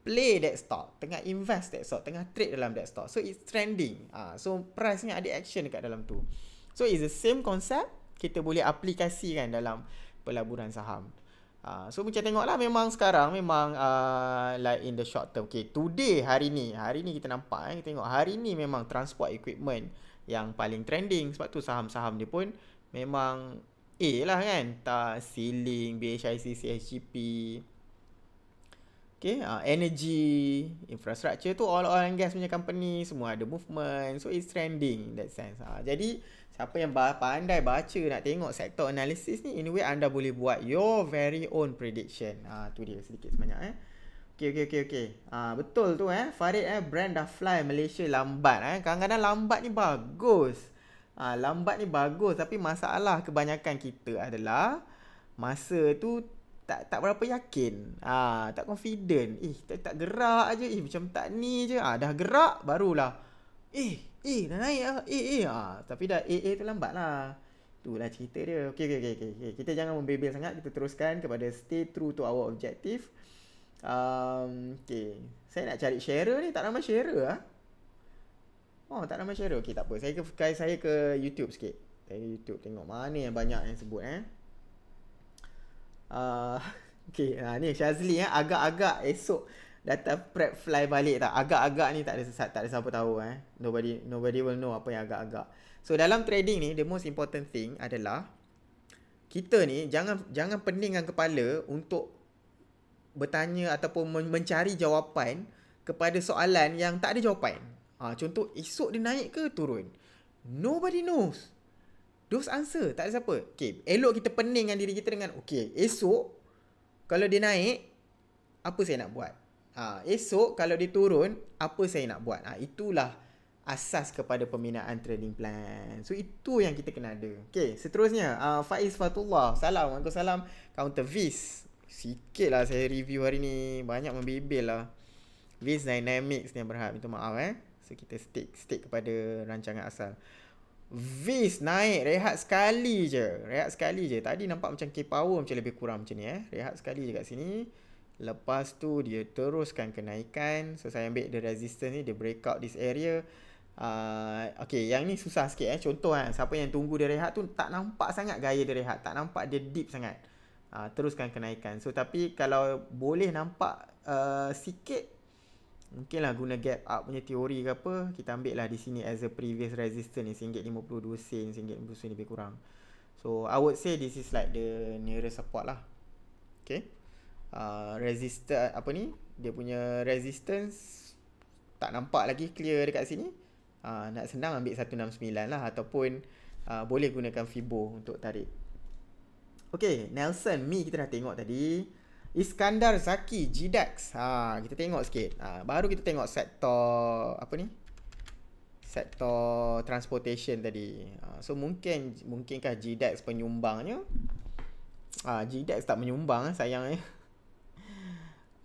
play that stock, tengah invest that stock, tengah trade dalam that stock. So it's trending. Ah, so price ni ada action dekat dalam tu. So it's the same concept kita boleh aplikasikan dalam pelaburan saham. Uh, so macam tengoklah memang sekarang memang uh, like in the short term. Okay, today hari ni, hari ni kita nampak eh kita tengok hari ni memang transport equipment yang paling trending sebab tu saham-saham dia pun memang A lah kan. Ta ceiling, BHIC, CSGP. Okay, uh, energy, infrastructure tu all oil and gas punya company semua ada movement. So it's trending in that sense. Uh, jadi Siapa yang pandai baca nak tengok sektor analisis ni Anyway anda boleh buat your very own prediction Ah, tu dia sedikit sebanyak eh Okay okay okay okay ha, ah, Betul tu eh Farid eh brand dah fly Malaysia lambat eh Kadang-kadang lambat ni bagus ha, Lambat ni bagus tapi masalah kebanyakan kita adalah Masa tu tak tak berapa yakin ha, Tak confident Eh tak, tak gerak aje Eh macam tak ni je ha, Dah gerak barulah Eh Eh dah naik lah Eh eh ah, Tapi dah AA tu terlambat lah Itulah cerita dia Okay okay okay, okay. Kita jangan membebel sangat Kita teruskan kepada Stay true to our objective um, Okay Saya nak cari share ni Tak ramai share lah Oh tak ramai share Okay tak takpe Saya ke saya ke YouTube sikit Dari YouTube tengok Mana yang banyak yang sebut eh ah, uh, Okay ha, ah, ni Shazli eh, agak-agak esok data prep fly balik tak agak-agak ni tak ada sesat tak ada siapa tahu eh nobody nobody will know apa yang agak-agak so dalam trading ni the most important thing adalah kita ni jangan jangan peningkan kepala untuk bertanya ataupun mencari jawapan kepada soalan yang tak ada jawapan ha, contoh esok dia naik ke turun nobody knows Those answer tak ada siapa Okay elok kita peningkan diri kita dengan Okay esok Kalau dia naik Apa saya nak buat Ha, esok kalau dia turun, apa saya nak buat? Ha, itulah asas kepada pembinaan trading plan. So itu yang kita kena ada. Okay, seterusnya. Uh, Faiz Fatullah. Salam. Waalaikumsalam. Counter Viz. Sikit lah saya review hari ni. Banyak membebel lah. Viz Dynamics ni yang berhad. Minta maaf eh. So kita stick stick kepada rancangan asal. Viz naik. Rehat sekali je. Rehat sekali je. Tadi nampak macam K-Power macam lebih kurang macam ni eh. Rehat sekali je kat sini. Lepas tu dia teruskan kenaikan So saya ambil the resistance ni Dia break out this area uh, Okay yang ni susah sikit eh Contoh kan siapa yang tunggu dia rehat tu Tak nampak sangat gaya dia rehat Tak nampak dia deep sangat uh, Teruskan kenaikan So tapi kalau boleh nampak uh, sikit Mungkin lah guna gap up punya teori ke apa Kita ambil lah di sini as a previous resistance ni RM52 sen RM52 sen lebih kurang So I would say this is like the nearest support lah Okay uh, resistor apa ni dia punya resistance tak nampak lagi clear dekat sini uh, nak senang ambil 169 lah ataupun uh, boleh gunakan fibo untuk tarik Okay, Nelson, Mi kita dah tengok tadi Iskandar Zaki, GDAX ha, Kita tengok sikit ha, Baru kita tengok sektor Apa ni? Sektor transportation tadi ha, So mungkin Mungkinkah GDAX penyumbangnya? Ha, GDAX tak menyumbang eh, sayangnya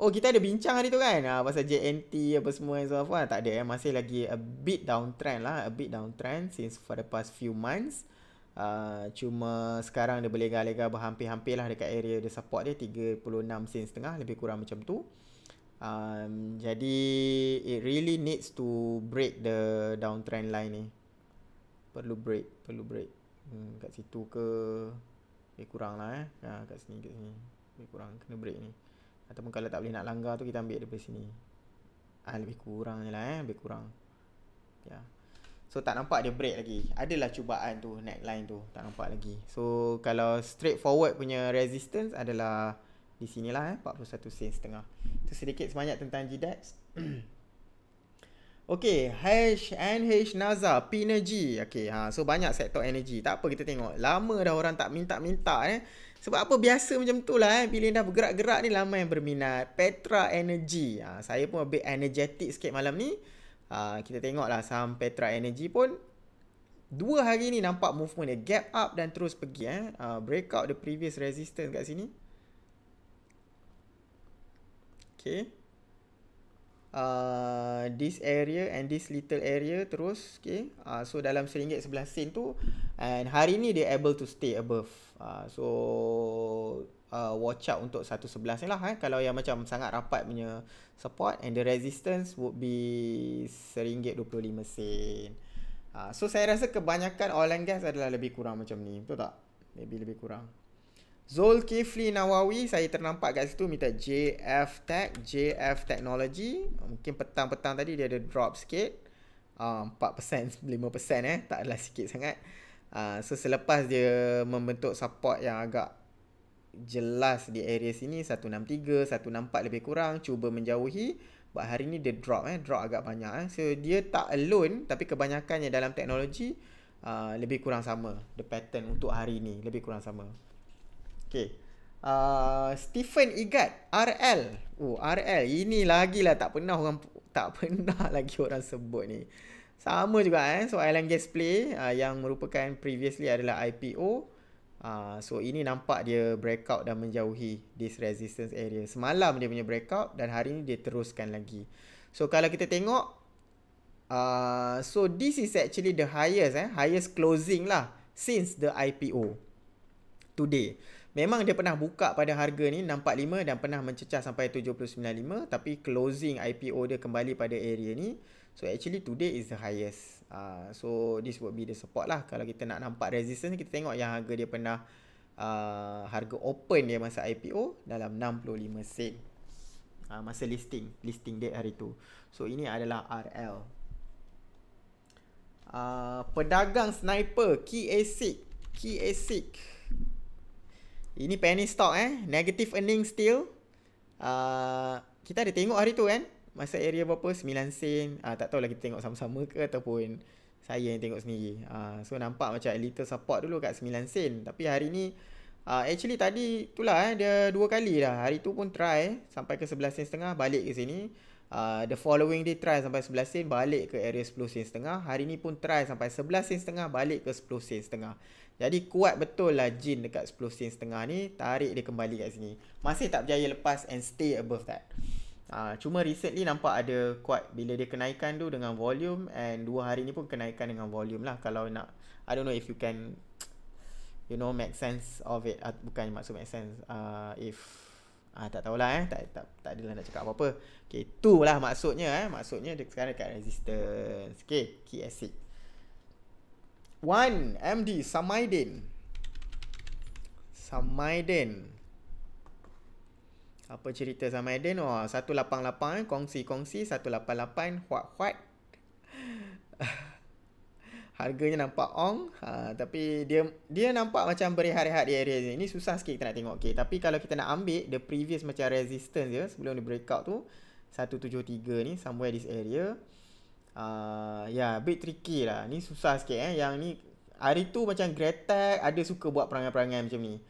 Oh kita ada bincang hari tu kan ah, Pasal JNT apa semua and so on lah. Tak ada eh Masih lagi a bit downtrend lah A bit downtrend Since for the past few months uh, Cuma sekarang dia boleh gala-gala Berhampir-hampir lah dekat area dia support dia 36 sen setengah Lebih kurang macam tu um, Jadi It really needs to break the downtrend line ni Perlu break Perlu break hmm, Kat situ ke Lebih kurang lah eh ha, Kat sini kat sini Lebih kurang kena break ni Ataupun kalau tak boleh nak langgar tu kita ambil daripada sini ha, Lebih kurang je lah eh Lebih kurang Ya So tak nampak dia break lagi Adalah cubaan tu neckline tu Tak nampak lagi So kalau straight forward punya resistance adalah Di sini lah eh 41 sen setengah Tu sedikit sebanyak tentang jidat Okay, hash NH naza, Pinergy. Okay, ha, so banyak sektor energy. Tak apa kita tengok. Lama dah orang tak minta-minta eh. Sebab apa biasa macam tu lah eh. Bila dah bergerak-gerak ni lama yang berminat. Petra Energy. Ha, saya pun a bit energetic sikit malam ni. Ha, kita tengok lah saham Petra Energy pun. Dua hari ni nampak movement dia. Gap up dan terus pergi. Eh. Ha, break out the previous resistance kat sini. Okay. Uh, this area and this little area terus okay. Uh, so dalam RM1.11 tu and hari ni dia able to stay above Ah, so uh, watch out untuk 111 ni lah eh. kalau yang macam sangat rapat punya support and the resistance would be RM1.25 uh, ah, so saya rasa kebanyakan oil and gas adalah lebih kurang macam ni betul tak? maybe lebih kurang Zulkifli Nawawi saya ternampak kat situ minta JF Tech JF Technology mungkin petang-petang tadi dia ada drop sikit uh, 4% 5% eh tak adalah sikit sangat uh, ah, So selepas dia membentuk support yang agak jelas di area sini 163, 164 lebih kurang Cuba menjauhi But hari ni dia drop eh Drop agak banyak eh So dia tak alone Tapi kebanyakannya dalam teknologi uh, Lebih kurang sama The pattern untuk hari ni Lebih kurang sama Okay Uh, Stephen Igat RL Oh RL Ini lagi lah tak pernah orang Tak pernah lagi orang sebut ni sama juga eh soalan gas play uh, yang merupakan previously adalah IPO. Uh, ah, so ini nampak dia breakout dan menjauhi this resistance area. Semalam dia punya breakout dan hari ini dia teruskan lagi. So kalau kita tengok uh, so this is actually the highest eh highest closing lah since the IPO today. Memang dia pernah buka pada harga ni 645 dan pernah mencecah sampai 795 tapi closing IPO dia kembali pada area ni So actually today is the highest. Uh, so this would be the support lah. Kalau kita nak nampak resistance, kita tengok yang harga dia pernah uh, harga open dia masa IPO dalam 65 sen. Uh, masa listing, listing date hari tu. So ini adalah RL. Uh, pedagang sniper, key ASIC. Key ASIC. Ini penny stock eh. Negative earning still. Uh, kita ada tengok hari tu kan. Eh? masa area berapa 9 sen uh, tak tahu lagi tengok sama-sama ke ataupun saya yang tengok sendiri uh, so nampak macam little support dulu kat 9 sen tapi hari ni uh, actually tadi itulah eh dia dua kali dah hari tu pun try eh, sampai ke 11 sen setengah balik ke sini Uh, the following day try sampai 11 sen balik ke area 10 sen setengah hari ni pun try sampai 11 sen setengah balik ke 10 sen setengah jadi kuat betul lah jin dekat 10 sen setengah ni tarik dia kembali kat sini masih tak berjaya lepas and stay above that Ah, cuma recently nampak ada kuat bila dia kenaikan tu dengan volume and dua hari ni pun kenaikan dengan volume lah kalau nak I don't know if you can you know make sense of it uh, bukan maksud make sense uh, if ah uh, tak tahulah eh tak tak tak adalah nak cakap apa-apa okey itulah maksudnya eh maksudnya dia sekarang dekat resistance okey key acid 1 MD Samaiden Samaiden apa cerita sama Aiden oh 188 eh kongsi-kongsi 188 huat-huat harganya nampak ong uh, tapi dia dia nampak macam berehat hari di area ni ni susah sikit kita nak tengok okay tapi kalau kita nak ambil the previous macam resistance dia sebelum dia breakout tu 173 ni somewhere this area uh, ya yeah, bit tricky lah ni susah sikit eh yang ni hari tu macam Gretek ada suka buat perangai-perangai macam ni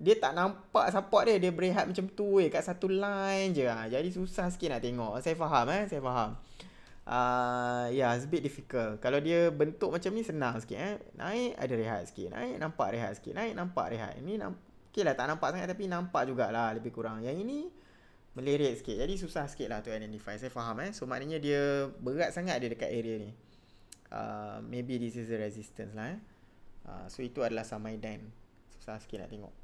dia tak nampak support dia. Dia berehat macam tu eh. Kat satu line je. Ha. Jadi susah sikit nak tengok. Saya faham eh. Saya faham. Uh, ya, yeah, it's a bit difficult. Kalau dia bentuk macam ni, senang sikit eh. Naik, ada rehat sikit. Naik, nampak rehat sikit. Naik, nampak rehat. Ini nampak. Okay lah, tak nampak sangat tapi nampak jugalah lebih kurang. Yang ini, melirik sikit. Jadi susah sikit lah to identify. Saya faham eh. So, maknanya dia berat sangat dia dekat area ni. Uh, maybe this is the resistance lah eh. Uh, so, itu adalah dan Susah sikit nak tengok.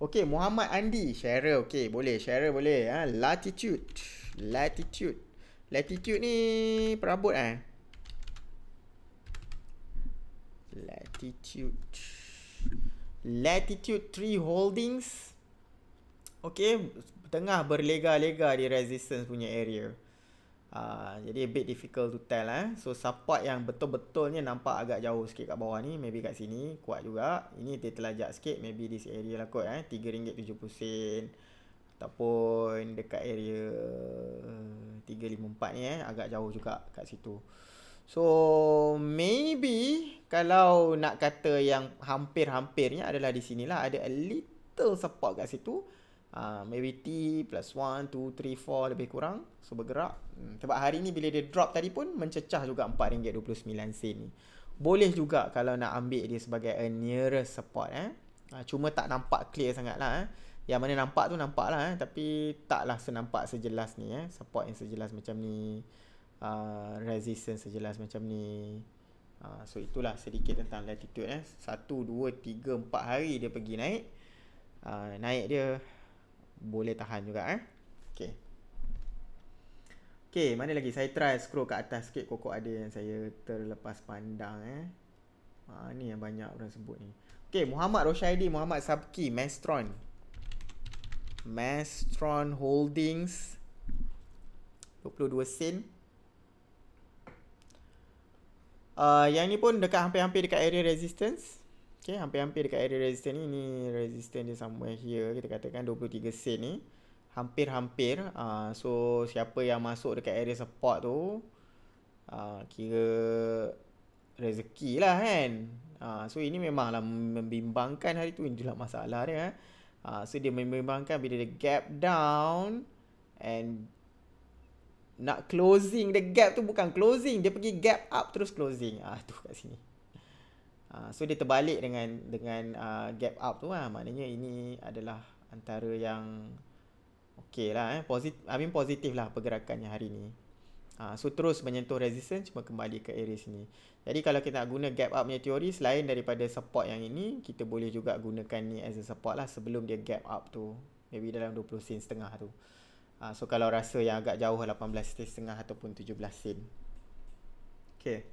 Okay, Muhammad Andi, share. okay, boleh share boleh. Ha, latitude. Latitude. Latitude ni perabot ah. Latitude. Latitude three Holdings. okay, tengah berlega-lega di resistance punya area. Ah, jadi a bit difficult to tell eh. So support yang betul-betulnya nampak agak jauh sikit kat bawah ni, maybe kat sini kuat juga. Ini dia terlajak sikit, maybe this area lah kot eh. RM3.70 ataupun dekat area 354 ni eh agak jauh juga kat situ. So maybe kalau nak kata yang hampir-hampirnya adalah di sinilah ada a little support kat situ uh, maybe T plus 1, 2, 3, 4 lebih kurang. So bergerak. Hmm. Sebab hari ni bila dia drop tadi pun mencecah juga RM4.29 ni. Boleh juga kalau nak ambil dia sebagai a nearest support eh. Uh, cuma tak nampak clear sangat lah eh. Yang mana nampak tu nampak lah eh. Tapi taklah senampak sejelas ni eh. Support yang sejelas macam ni. Uh, resistance sejelas macam ni. Uh, so itulah sedikit tentang latitude eh. Satu, dua, tiga, empat hari dia pergi naik. Uh, naik dia boleh tahan juga eh. Okey. Okey, mana lagi? Saya try scroll ke atas sikit kokok ada yang saya terlepas pandang eh. Ha ni yang banyak orang sebut ni. Okey, Muhammad Roshaidi, Muhammad Sabki, Mastron. Mastron Holdings 22 sen. Uh, yang ni pun dekat hampir-hampir dekat area resistance. Okay, hampir-hampir dekat area resistance ni, ni resistance dia somewhere here, kita katakan 23 sen ni. Hampir-hampir, uh, so siapa yang masuk dekat area support tu, uh, kira rezeki lah kan. Uh, so ini memanglah membimbangkan hari tu, ini adalah masalah dia. Uh, so dia membimbangkan bila dia gap down and nak closing, the gap tu bukan closing, dia pergi gap up terus closing. Ah uh, tu kat sini. Ah, so dia terbalik dengan dengan uh, gap up tu lah. Maknanya ini adalah antara yang okey lah eh. Positif, I mean positif lah pergerakannya hari ni. Uh, so terus menyentuh resistance cuma kembali ke area sini. Jadi kalau kita nak guna gap up punya teori selain daripada support yang ini, kita boleh juga gunakan ni as a support lah sebelum dia gap up tu. Maybe dalam 20 sen setengah tu. Uh, so kalau rasa yang agak jauh 18 lah, sen setengah ataupun 17 sen. Okay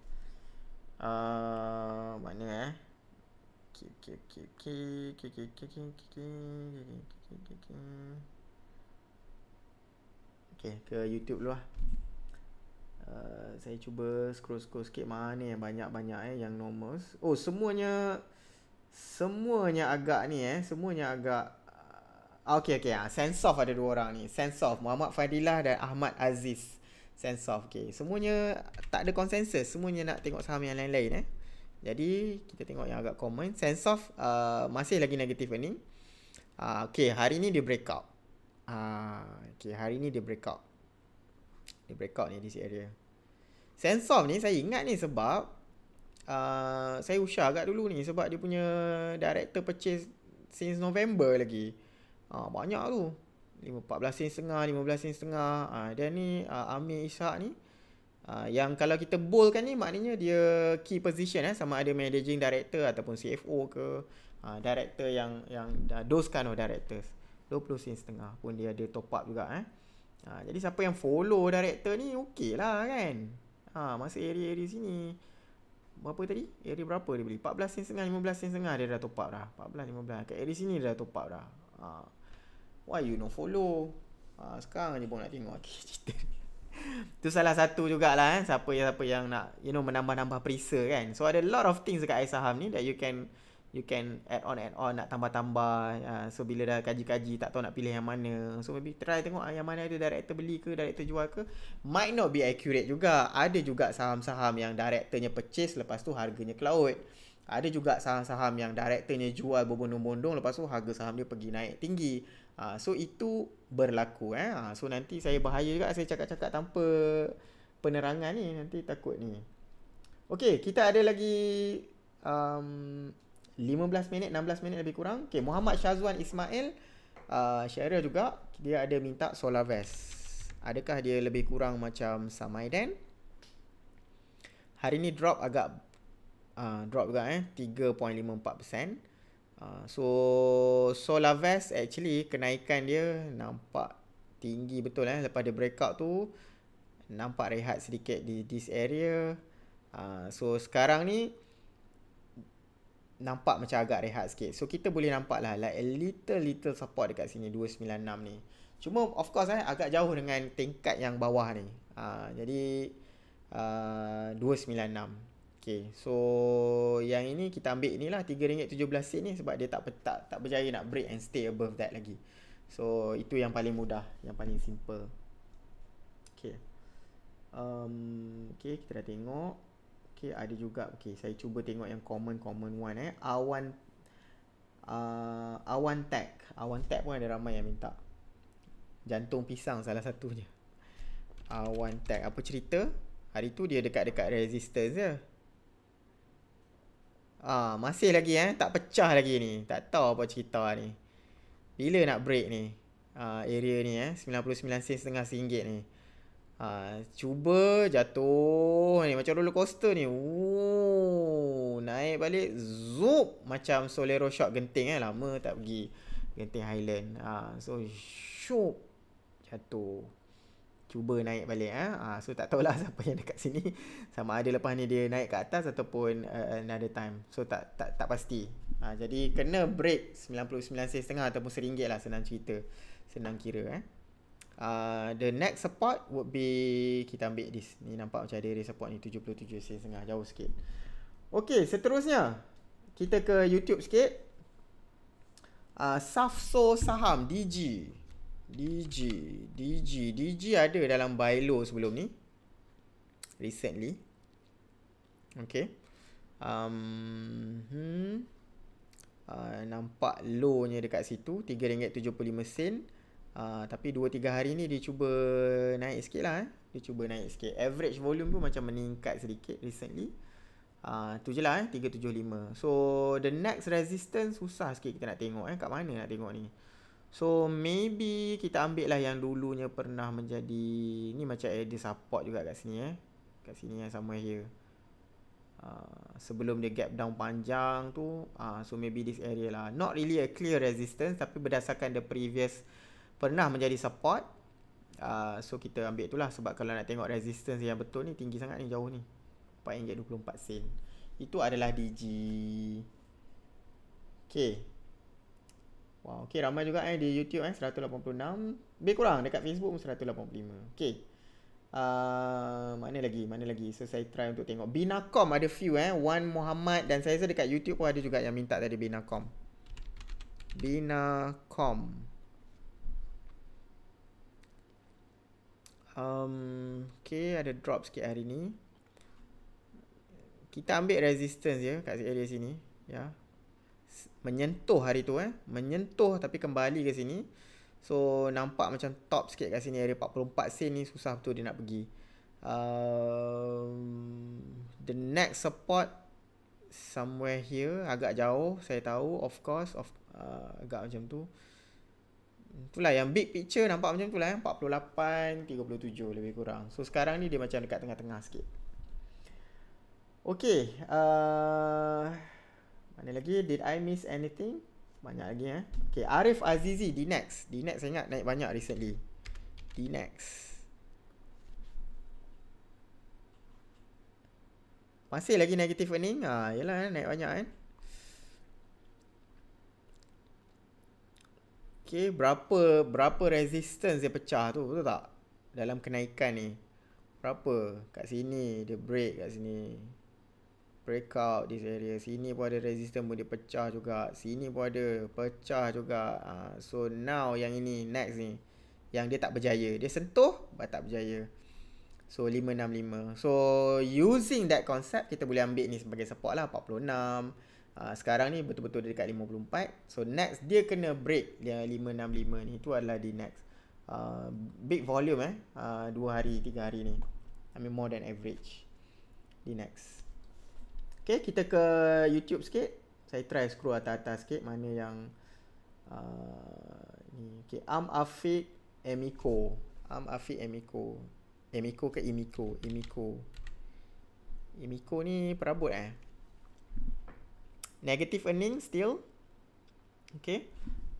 mana eh? Okay, ke YouTube dulu lah. Uh, saya cuba scroll-scroll sikit mana yang banyak-banyak eh yang normal. Oh, semuanya semuanya agak ni eh, semuanya agak Okay, okay. Uh, Sense of ada dua orang ni. Sense of Muhammad Fadilah dan Ahmad Aziz. Uh, sense of okay semuanya tak ada consensus semuanya nak tengok saham yang lain-lain eh jadi kita tengok yang agak common sense of uh, masih lagi negatif earning uh, okay hari ni dia breakout uh, okay hari ni dia breakout dia breakout ni this area sense of ni saya ingat ni sebab uh, saya usah agak dulu ni sebab dia punya director purchase since November lagi uh, banyak tu 14 sen setengah, 15 sen setengah. Ha, ah, dan ni uh, Amir Ishak ni uh, yang kalau kita bolkan ni maknanya dia key position eh, sama ada managing director ataupun CFO ke uh, director yang yang uh, those kind of directors. 20 sen setengah pun dia ada top up juga eh. Ha, jadi siapa yang follow director ni okey lah kan. Ha, masuk area-area sini. Berapa tadi? Area berapa dia beli? 14 sen setengah, 15 sen setengah dia dah top up dah. 14, 15. Kat area sini dia dah top up dah. Ha. Why you no follow? Ha, sekarang je pun nak tengok okay, cerita ni. tu salah satu jugalah eh. Siapa yang, siapa yang nak you know menambah-nambah perisa kan. So ada lot of things dekat saham ni that you can you can add on add on nak tambah-tambah. Ha, so bila dah kaji-kaji tak tahu nak pilih yang mana. So maybe try tengok ah, yang mana ada director beli ke director jual ke. Might not be accurate juga. Ada juga saham-saham yang directornya purchase lepas tu harganya kelaut. Ada juga saham-saham yang directornya jual berbondong-bondong lepas tu harga saham dia pergi naik tinggi. Ha, so itu berlaku eh. Ha, so nanti saya bahaya juga saya cakap-cakap tanpa penerangan ni nanti takut ni. Okey, kita ada lagi um 15 minit 16 minit lebih kurang. Okey, Muhammad Syazwan Ismail uh, ah, Syairah juga dia ada minta solar vest. Adakah dia lebih kurang macam Samaiden? Hari ni drop agak uh, drop juga eh 3.54%. Ah, so solar vest actually kenaikan dia nampak tinggi betul eh lepas dia breakout tu nampak rehat sedikit di this area uh, so sekarang ni nampak macam agak rehat sikit so kita boleh nampak lah like a little little support dekat sini 296 ni cuma of course eh agak jauh dengan tingkat yang bawah ni uh, jadi uh, 296 Okay, so yang ini kita ambil ni lah RM3.17 ni sebab dia tak tak, tak berjaya nak break and stay above that lagi. So, itu yang paling mudah, yang paling simple. Okay. Um, okay, kita dah tengok. Okay, ada juga. Okay, saya cuba tengok yang common-common one eh. Awan uh, awan tag. Awan tag pun ada ramai yang minta. Jantung pisang salah satunya. Awan tag. Apa cerita? Hari tu dia dekat-dekat resistance je. Eh? Ah, masih lagi eh, tak pecah lagi ni. Tak tahu apa cerita ni. Bila nak break ni? Ah, area ni eh, 99 sen setengah ringgit ni. Ah, cuba jatuh ni macam roller coaster ni. Ooh, naik balik zup macam Solero shot genting eh, lama tak pergi genting Highland. Ah, so syup jatuh cuba naik balik eh. Ha? so tak tahulah siapa yang dekat sini sama ada lepas ni dia naik ke atas ataupun uh, another time. So tak tak tak pasti. Ha, jadi kena break 99 setengah. ataupun RM1 lah senang cerita. Senang kira eh. Uh, the next support would be kita ambil this. Ni nampak macam ada area support ni 77 sen setengah jauh sikit. Okay seterusnya kita ke YouTube sikit. Uh, Safso Saham DG. DG DG DG ada dalam buy low sebelum ni recently okey um hmm uh, nampak lownya dekat situ RM3.75 sen uh, tapi 2 3 hari ni dia cuba naik sikitlah eh dia cuba naik sikit average volume pun macam meningkat sedikit recently Uh, tu je lah eh 375 So the next resistance Susah sikit kita nak tengok eh Kat mana nak tengok ni So maybe kita ambil lah yang dulunya pernah menjadi Ni macam ada eh, support juga kat sini eh Kat sini yang sama here uh, Sebelum dia gap down panjang tu uh, So maybe this area lah Not really a clear resistance Tapi berdasarkan the previous Pernah menjadi support uh, So kita ambil tu lah Sebab kalau nak tengok resistance yang betul ni Tinggi sangat ni jauh ni RM4.24 Itu adalah DG Okay Wow, okay ramai juga eh di YouTube eh 186. Lebih kurang dekat Facebook pun 185. Okay. Uh, mana lagi? Mana lagi? So saya try untuk tengok. Binacom ada few eh. Wan Muhammad dan saya rasa dekat YouTube pun ada juga yang minta tadi Binacom. Binacom. Um, okay, ada drop sikit hari ni. Kita ambil resistance ya kat area sini. Ya, yeah menyentuh hari tu eh menyentuh tapi kembali ke sini so nampak macam top sikit kat sini area 44 sen ni susah betul dia nak pergi um, the next support somewhere here agak jauh saya tahu of course of uh, agak macam tu itulah yang big picture nampak macam itulah eh 48 37 lebih kurang so sekarang ni dia macam dekat tengah-tengah sikit Okay. uh, mana lagi? Did I miss anything? Banyak lagi eh. Okay, Arif Azizi, di next, di next. saya ingat naik banyak recently. Di next. Masih lagi negatif earning? Ah, yelah, eh, naik banyak kan. Okay, berapa berapa resistance dia pecah tu? Betul tak? Dalam kenaikan ni. Berapa? Kat sini, dia break kat sini breakout this area sini pun ada resistance boleh pecah juga sini pun ada pecah juga ha, so now yang ini next ni yang dia tak berjaya dia sentuh but tak berjaya so 565 so using that concept kita boleh ambil ni sebagai support lah 46 ha, ah, sekarang ni betul-betul dekat 54 so next dia kena break yang 565 ni itu adalah di next uh, big volume eh 2 uh, hari 3 hari ni I mean more than average di next Okay, kita ke YouTube sikit. Saya try scroll atas-atas sikit mana yang uh, ni. Okay, Am Afiq Emiko. Am Afiq Emiko. Emiko ke Emiko? Emiko. Emiko ni perabot eh. Negative earning still. Okay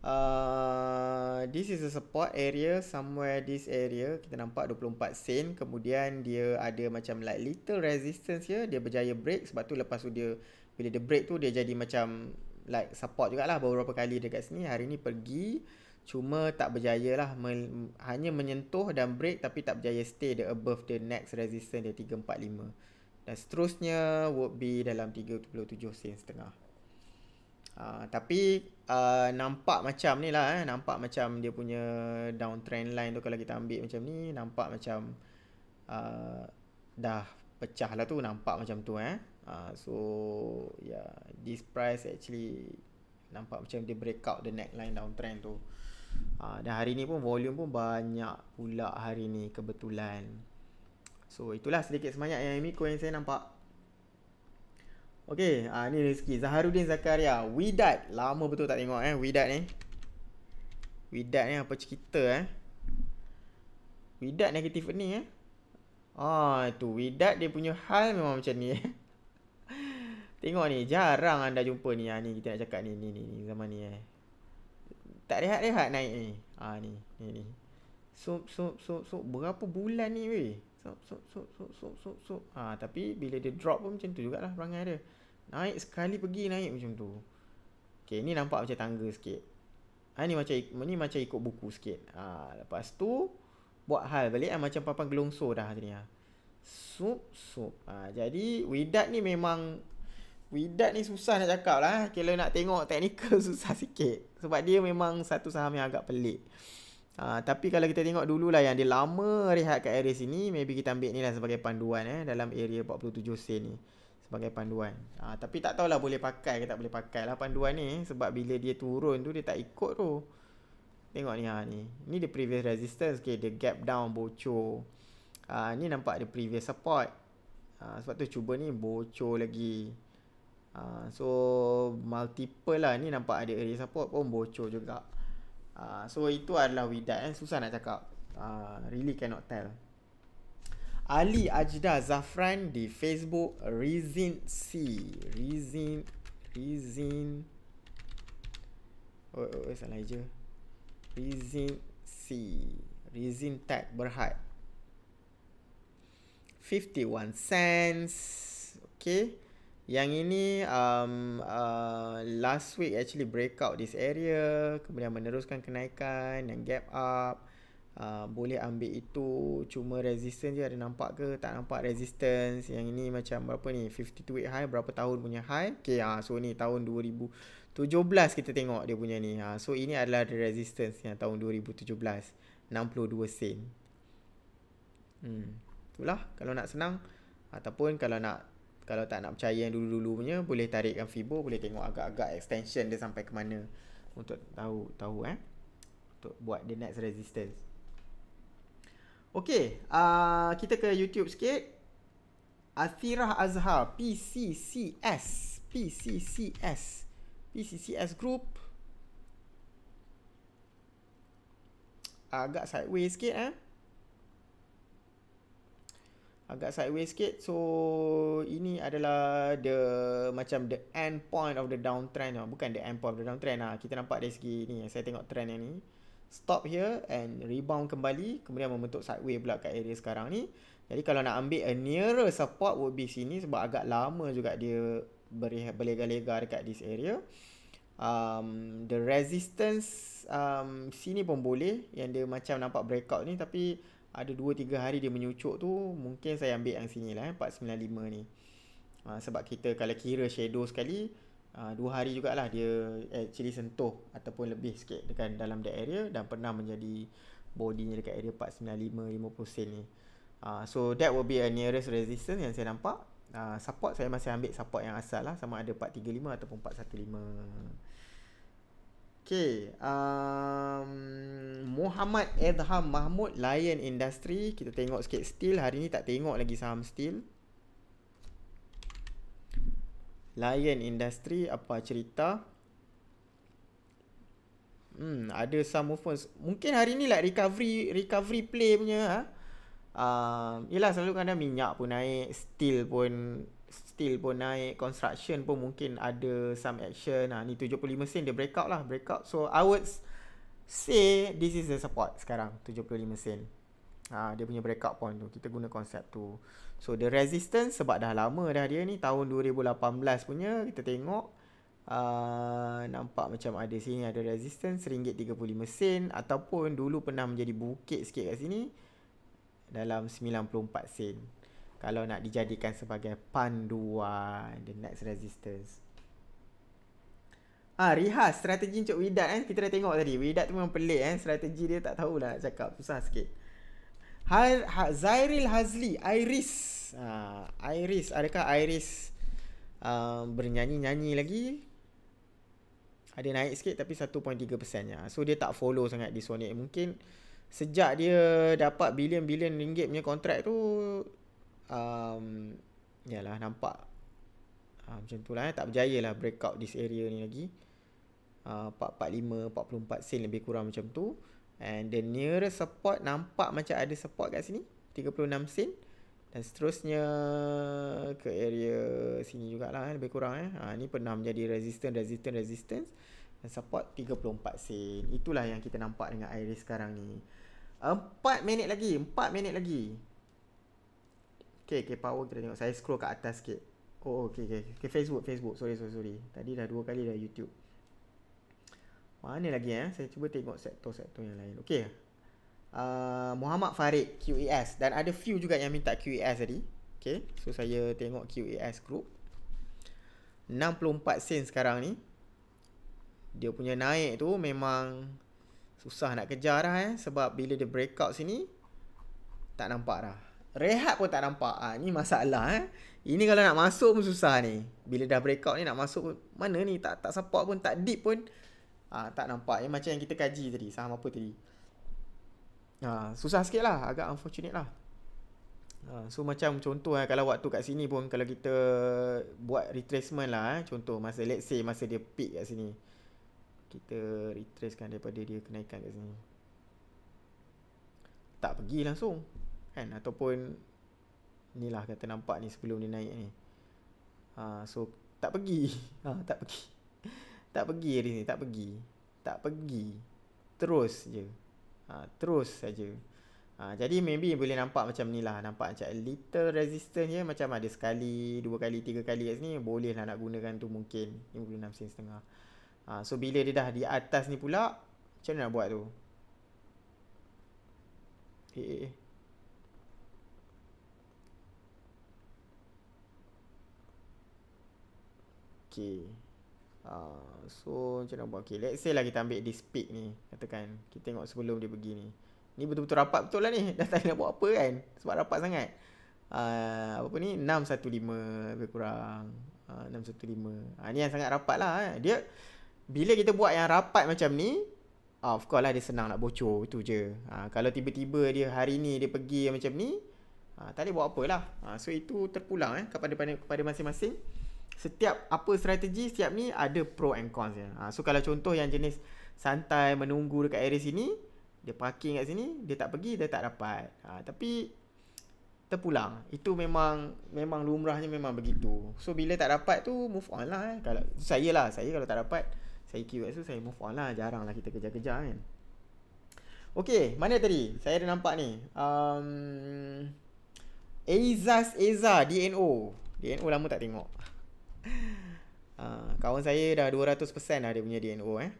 uh, this is a support area somewhere this area kita nampak 24 sen kemudian dia ada macam like little resistance ya dia berjaya break sebab tu lepas tu dia bila dia break tu dia jadi macam like support jugalah beberapa kali dekat sini hari ni pergi cuma tak berjaya lah me- hanya menyentuh dan break tapi tak berjaya stay the above the next resistance dia 345 dan seterusnya would be dalam 37 sen setengah Ah, tapi uh, nampak macam ni lah eh. Nampak macam dia punya downtrend line tu kalau kita ambil macam ni. Nampak macam uh, dah pecah lah tu. Nampak macam tu eh. Uh, so yeah, this price actually nampak macam dia break out the neckline downtrend tu. Uh, dan hari ni pun volume pun banyak pula hari ni kebetulan. So itulah sedikit semanyak yang Amy coin saya nampak. Okey, ah ni rezeki Zaharuddin Zakaria. Widat, lama betul tak tengok eh Widat ni. Widat ni apa cerita eh? Widat negatif ni eh. Ah, tu Widat dia punya hal memang macam ni eh. Tengok ni, jarang anda jumpa ni. Ah ni kita nak cakap ni ni ni, ni zaman ni eh. Tak rehat-rehat naik ni. Ah ni, ni ni. So so so so berapa bulan ni weh? So, so, so, so, so, so, ah ha, tapi bila dia drop pun macam tu jugalah perangai dia naik sekali pergi naik macam tu okey ni nampak macam tangga sikit ha ni macam ni macam ikut buku sikit ha lepas tu buat hal balik ha, macam papan gelongso dah tadi ha so, sup ha, jadi widat ni memang widat ni susah nak cakap lah kalau nak tengok teknikal susah sikit sebab dia memang satu saham yang agak pelik Ha, tapi kalau kita tengok dulu lah yang dia lama rehat kat area sini Maybe kita ambil ni lah sebagai panduan eh Dalam area 47C ni Sebagai panduan ha, Tapi tak tahulah boleh pakai ke tak boleh pakai lah panduan ni Sebab bila dia turun tu dia tak ikut tu Tengok ni ha ni Ni dia previous resistance Okay dia gap down bocor ha, Ni nampak dia previous support ha, Sebab tu cuba ni bocor lagi ha, So multiple lah ni nampak ada area support pun bocor juga Ah, so itu adalah widat kan susah nak cakap uh, really cannot tell Ali Ajda Zafran di Facebook Rizin C Rizin Rizin Oh, oh, oh salah je Rizin C Rizin Tech Berhad 51 cents Okay yang ini um, uh, last week actually breakout this area kemudian meneruskan kenaikan dan gap up uh, boleh ambil itu cuma resistance dia ada nampak ke tak nampak resistance yang ini macam berapa ni 52 week high berapa tahun punya high okay, uh, so ni tahun 2017 kita tengok dia punya ni uh, so ini adalah the resistance yang tahun 2017 62 sen hmm. itulah kalau nak senang ataupun kalau nak kalau tak nak percaya yang dulu-dulu punya boleh tarikkan fibo boleh tengok agak-agak extension dia sampai ke mana untuk tahu tahu eh untuk buat the next resistance Okay, uh, kita ke youtube sikit Athirah Azhar PCCS PCCS PCCS group agak sideways sikit eh agak sideways sikit so ini adalah the macam the end point of the downtrend oh. bukan the end point of the downtrend ah kita nampak dari segi ni saya tengok trend yang ni stop here and rebound kembali kemudian membentuk sideways pula kat area sekarang ni jadi kalau nak ambil a nearer support would be sini sebab agak lama juga dia berlega-lega dekat this area um, the resistance um, sini pun boleh yang dia macam nampak breakout ni tapi ada 2-3 hari dia menyucuk tu mungkin saya ambil yang sini lah 495 eh, ni ha, sebab kita kalau kira shadow sekali 2 ah, ha, hari jugalah dia actually sentuh ataupun lebih sikit dekat dalam the area dan pernah menjadi bodinya dekat area 495-50 sen ni ha, so that will be a nearest resistance yang saya nampak ha, support saya masih ambil support yang asal lah sama ada 435 ataupun 415 Okay, um, Muhammad Edham Mahmud Lion Industry Kita tengok sikit steel Hari ni tak tengok lagi saham steel Lion Industry apa cerita Hmm, ada saham movements. Mungkin hari ni lah like recovery recovery play punya. Ha? Uh, yelah selalu kadang minyak pun naik, steel pun steel pun naik, construction pun mungkin ada some action. Ha, ni 75 sen dia breakout lah, breakout. So I would say this is the support sekarang, 75 sen. Ha, dia punya breakout point tu, kita guna konsep tu. So the resistance sebab dah lama dah dia ni, tahun 2018 punya kita tengok. Uh, nampak macam ada sini ada resistance ringgit 35 sen ataupun dulu pernah menjadi bukit sikit kat sini dalam 94 sen kalau nak dijadikan sebagai panduan the next resistance. Ah, ha, rihas strategi untuk Widat eh. Kita dah tengok tadi. Widat tu memang pelik eh. Strategi dia tak tahulah nak cakap. Susah sikit. Har ha, Zairil Hazli. Iris. ah Iris. Adakah Iris uh, bernyanyi-nyanyi lagi? Ada naik sikit tapi 1.3% nya. So dia tak follow sangat di Sonic. Mungkin sejak dia dapat bilion-bilion ringgit punya kontrak tu um, Yalah nampak uh, Macam tu lah eh. Tak berjaya lah breakout this area ni lagi uh, 445, 44 sen lebih kurang macam tu And the nearest support Nampak macam ada support kat sini 36 sen Dan seterusnya Ke area sini jugalah eh. Lebih kurang eh. uh, Ni pernah menjadi resistance, resistance, resistance Dan support 34 sen Itulah yang kita nampak dengan iris sekarang ni Empat minit lagi empat minit lagi Okay, okay, power kita tengok. Saya scroll kat atas sikit. Oh, okay, okay. Okay, Facebook, Facebook. Sorry, sorry, sorry. Tadi dah dua kali dah YouTube. Mana lagi eh? Saya cuba tengok sektor-sektor yang lain. Okay. Uh, ah, Muhammad Farid, QES. Dan ada few juga yang minta QES tadi. Okay. So, saya tengok QES group. 64 sen sekarang ni. Dia punya naik tu memang susah nak kejar dah eh. Sebab bila dia breakout sini, tak nampak lah. Rehat pun tak nampak ha, ah, Ini masalah eh. Ini kalau nak masuk pun susah ni Bila dah breakout ni nak masuk pun Mana ni tak tak support pun tak deep pun ha, Tak nampak ya, Macam yang kita kaji tadi Saham apa tadi ha, Susah sikit lah Agak unfortunate lah ha, So macam contoh eh, Kalau waktu kat sini pun Kalau kita buat retracement lah eh, Contoh masa let's say Masa dia peak kat sini Kita retracekan daripada dia kenaikan kat sini Tak pergi langsung kan ataupun ni lah kata nampak ni sebelum ni naik ni uh, so tak pergi uh, tak pergi tak pergi hari ni tak pergi tak pergi terus je uh, terus saja uh, jadi maybe boleh nampak macam ni lah nampak macam little resistance je macam ada sekali dua kali tiga kali kat sini boleh lah nak gunakan tu mungkin 56 sen setengah uh, so bila dia dah di atas ni pula macam nak buat tu Eh, eh, eh. Okay uh, So macam mana buat Okay let's say lah kita ambil this peak ni Katakan kita tengok sebelum dia pergi ni Ni betul-betul rapat betul lah ni Dah tak nak buat apa kan Sebab rapat sangat uh, Apa pun ni 615 lebih kurang uh, 615 uh, Ni yang sangat rapat lah eh. Dia Bila kita buat yang rapat macam ni uh, Of course lah dia senang nak bocor Itu je uh, Kalau tiba-tiba dia hari ni dia pergi macam ni uh, Tak boleh buat apa lah uh, So itu terpulang eh, kepada, kepada masing-masing setiap apa strategi setiap ni ada pro and cons dia. Ha, so kalau contoh yang jenis santai menunggu dekat area sini, dia parking kat sini, dia tak pergi, dia tak dapat. Ha, tapi terpulang. Itu memang memang lumrahnya memang begitu. So bila tak dapat tu move on lah eh. Kalau saya lah, saya kalau tak dapat, saya queue tu saya move on lah. Jaranglah kita kejar-kejar kan. Okay, mana tadi? Saya ada nampak ni. Um, Ezaz Eza, DNO. DNO lama tak tengok. Ah, kawan saya dah 200% lah dia punya DNO eh.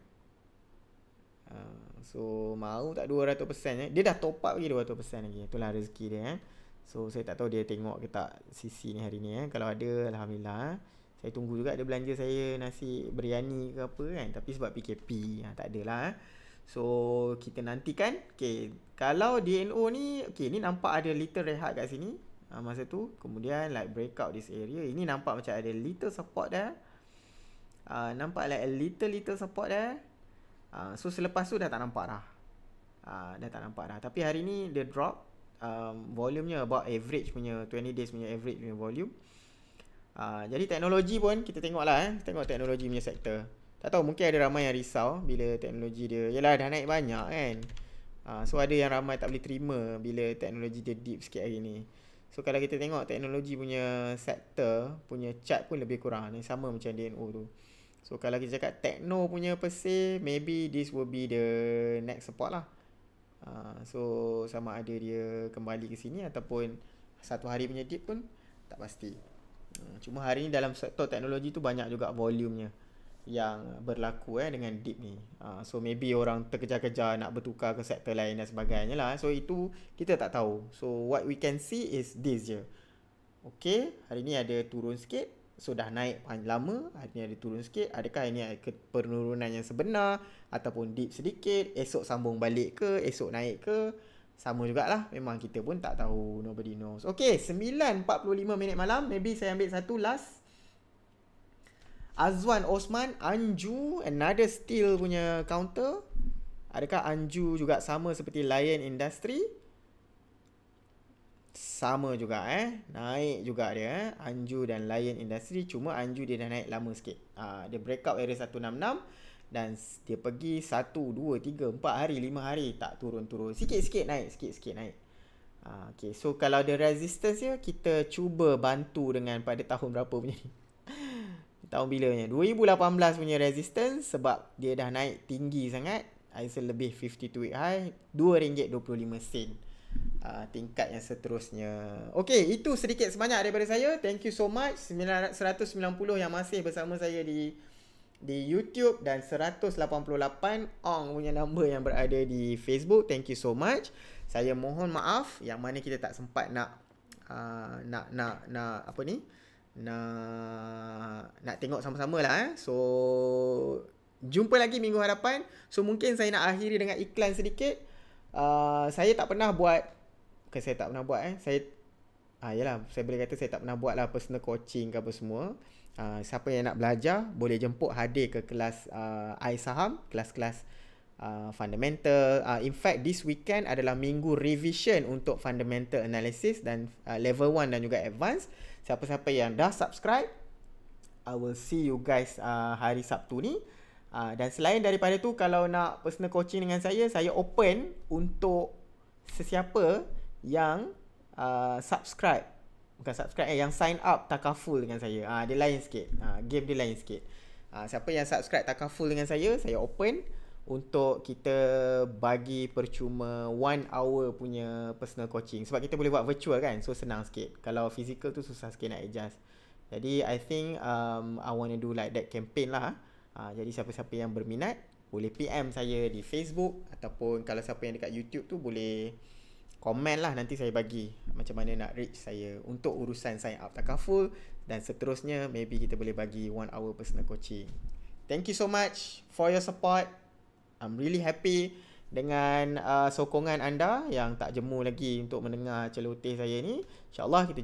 Ah, so mau tak 200% eh. Dia dah top up lagi 200% lagi. Itulah rezeki dia eh. So saya tak tahu dia tengok ke tak sisi ni hari ni eh. Kalau ada alhamdulillah. Eh. Saya tunggu juga dia belanja saya nasi biryani ke apa kan. Tapi sebab PKP ha, ah, tak adalah eh. So kita nantikan okay. Kalau DNO ni Okay ni nampak ada little rehat kat sini ha, masa tu kemudian like break out this area ini nampak macam ada little support dia ha, nampak like a little little support dia ha, so selepas tu dah tak nampak dah ha, dah tak nampak dah tapi hari ni dia drop um, nya about average punya 20 days punya average punya volume Uh, jadi teknologi pun kita tengok lah eh. Tengok teknologi punya sektor Tak tahu mungkin ada ramai yang risau Bila teknologi dia Yelah dah naik banyak kan uh, So ada yang ramai tak boleh terima Bila teknologi dia deep sikit hari ni So kalau kita tengok teknologi punya sektor punya chart pun lebih kurang ni sama macam DNO tu. So kalau kita cakap techno punya per maybe this will be the next support lah. Uh, so sama ada dia kembali ke sini ataupun satu hari punya dip pun tak pasti. Uh, cuma hari ni dalam sektor teknologi tu banyak juga volumenya yang berlaku eh dengan dip ni. Uh, so maybe orang terkejar-kejar nak bertukar ke sektor lain dan sebagainya lah. So itu kita tak tahu. So what we can see is this je. Okay, hari ni ada turun sikit. So dah naik lama, hari ni ada turun sikit. Adakah ini ada penurunan yang sebenar ataupun dip sedikit, esok sambung balik ke, esok naik ke. Sama jugalah. Memang kita pun tak tahu. Nobody knows. Okay, 9.45 minit malam. Maybe saya ambil satu last Azwan Osman Anju another steel punya counter adakah Anju juga sama seperti Lion Industry sama juga eh naik juga dia eh? Anju dan Lion Industry cuma Anju dia dah naik lama sikit uh, dia break up area 166 dan dia pergi 1 2 3 4 hari 5 hari tak turun-turun sikit-sikit naik sikit-sikit naik uh, okay. so kalau ada resistance dia kita cuba bantu dengan pada tahun berapa punya ni tahun bila punya 2018 punya resistance sebab dia dah naik tinggi sangat ISA lebih 52 week high RM2.25 sen uh, tingkat yang seterusnya Okay, itu sedikit sebanyak daripada saya thank you so much 190 yang masih bersama saya di di YouTube dan 188 ong punya number yang berada di Facebook thank you so much saya mohon maaf yang mana kita tak sempat nak uh, nak nak nak apa ni uh, nak nak tengok sama-sama lah eh. So jumpa lagi minggu hadapan. So mungkin saya nak akhiri dengan iklan sedikit. Uh, saya tak pernah buat ke saya tak pernah buat eh. Saya ah yalah, saya boleh kata saya tak pernah buat lah personal coaching ke apa semua. Uh, siapa yang nak belajar boleh jemput hadir ke kelas uh, ah, AI saham, kelas-kelas Uh, fundamental uh, in fact this weekend adalah minggu revision untuk fundamental analysis dan uh, level 1 dan juga advance siapa-siapa yang dah subscribe I will see you guys uh, hari Sabtu ni uh, dan selain daripada tu kalau nak personal coaching dengan saya saya open untuk sesiapa yang uh, subscribe bukan subscribe eh yang sign up takaful dengan saya uh, dia lain sikit uh, game dia lain sikit uh, siapa yang subscribe takaful dengan saya saya open untuk kita bagi percuma one hour punya personal coaching sebab kita boleh buat virtual kan so senang sikit kalau physical tu susah sikit nak adjust jadi I think um, I want to do like that campaign lah uh, jadi siapa-siapa yang berminat boleh PM saya di Facebook ataupun kalau siapa yang dekat YouTube tu boleh komen lah nanti saya bagi macam mana nak reach saya untuk urusan sign up takaful dan seterusnya maybe kita boleh bagi one hour personal coaching thank you so much for your support I'm really happy dengan uh, sokongan anda yang tak jemu lagi untuk mendengar celoteh saya ni. InsyaAllah kita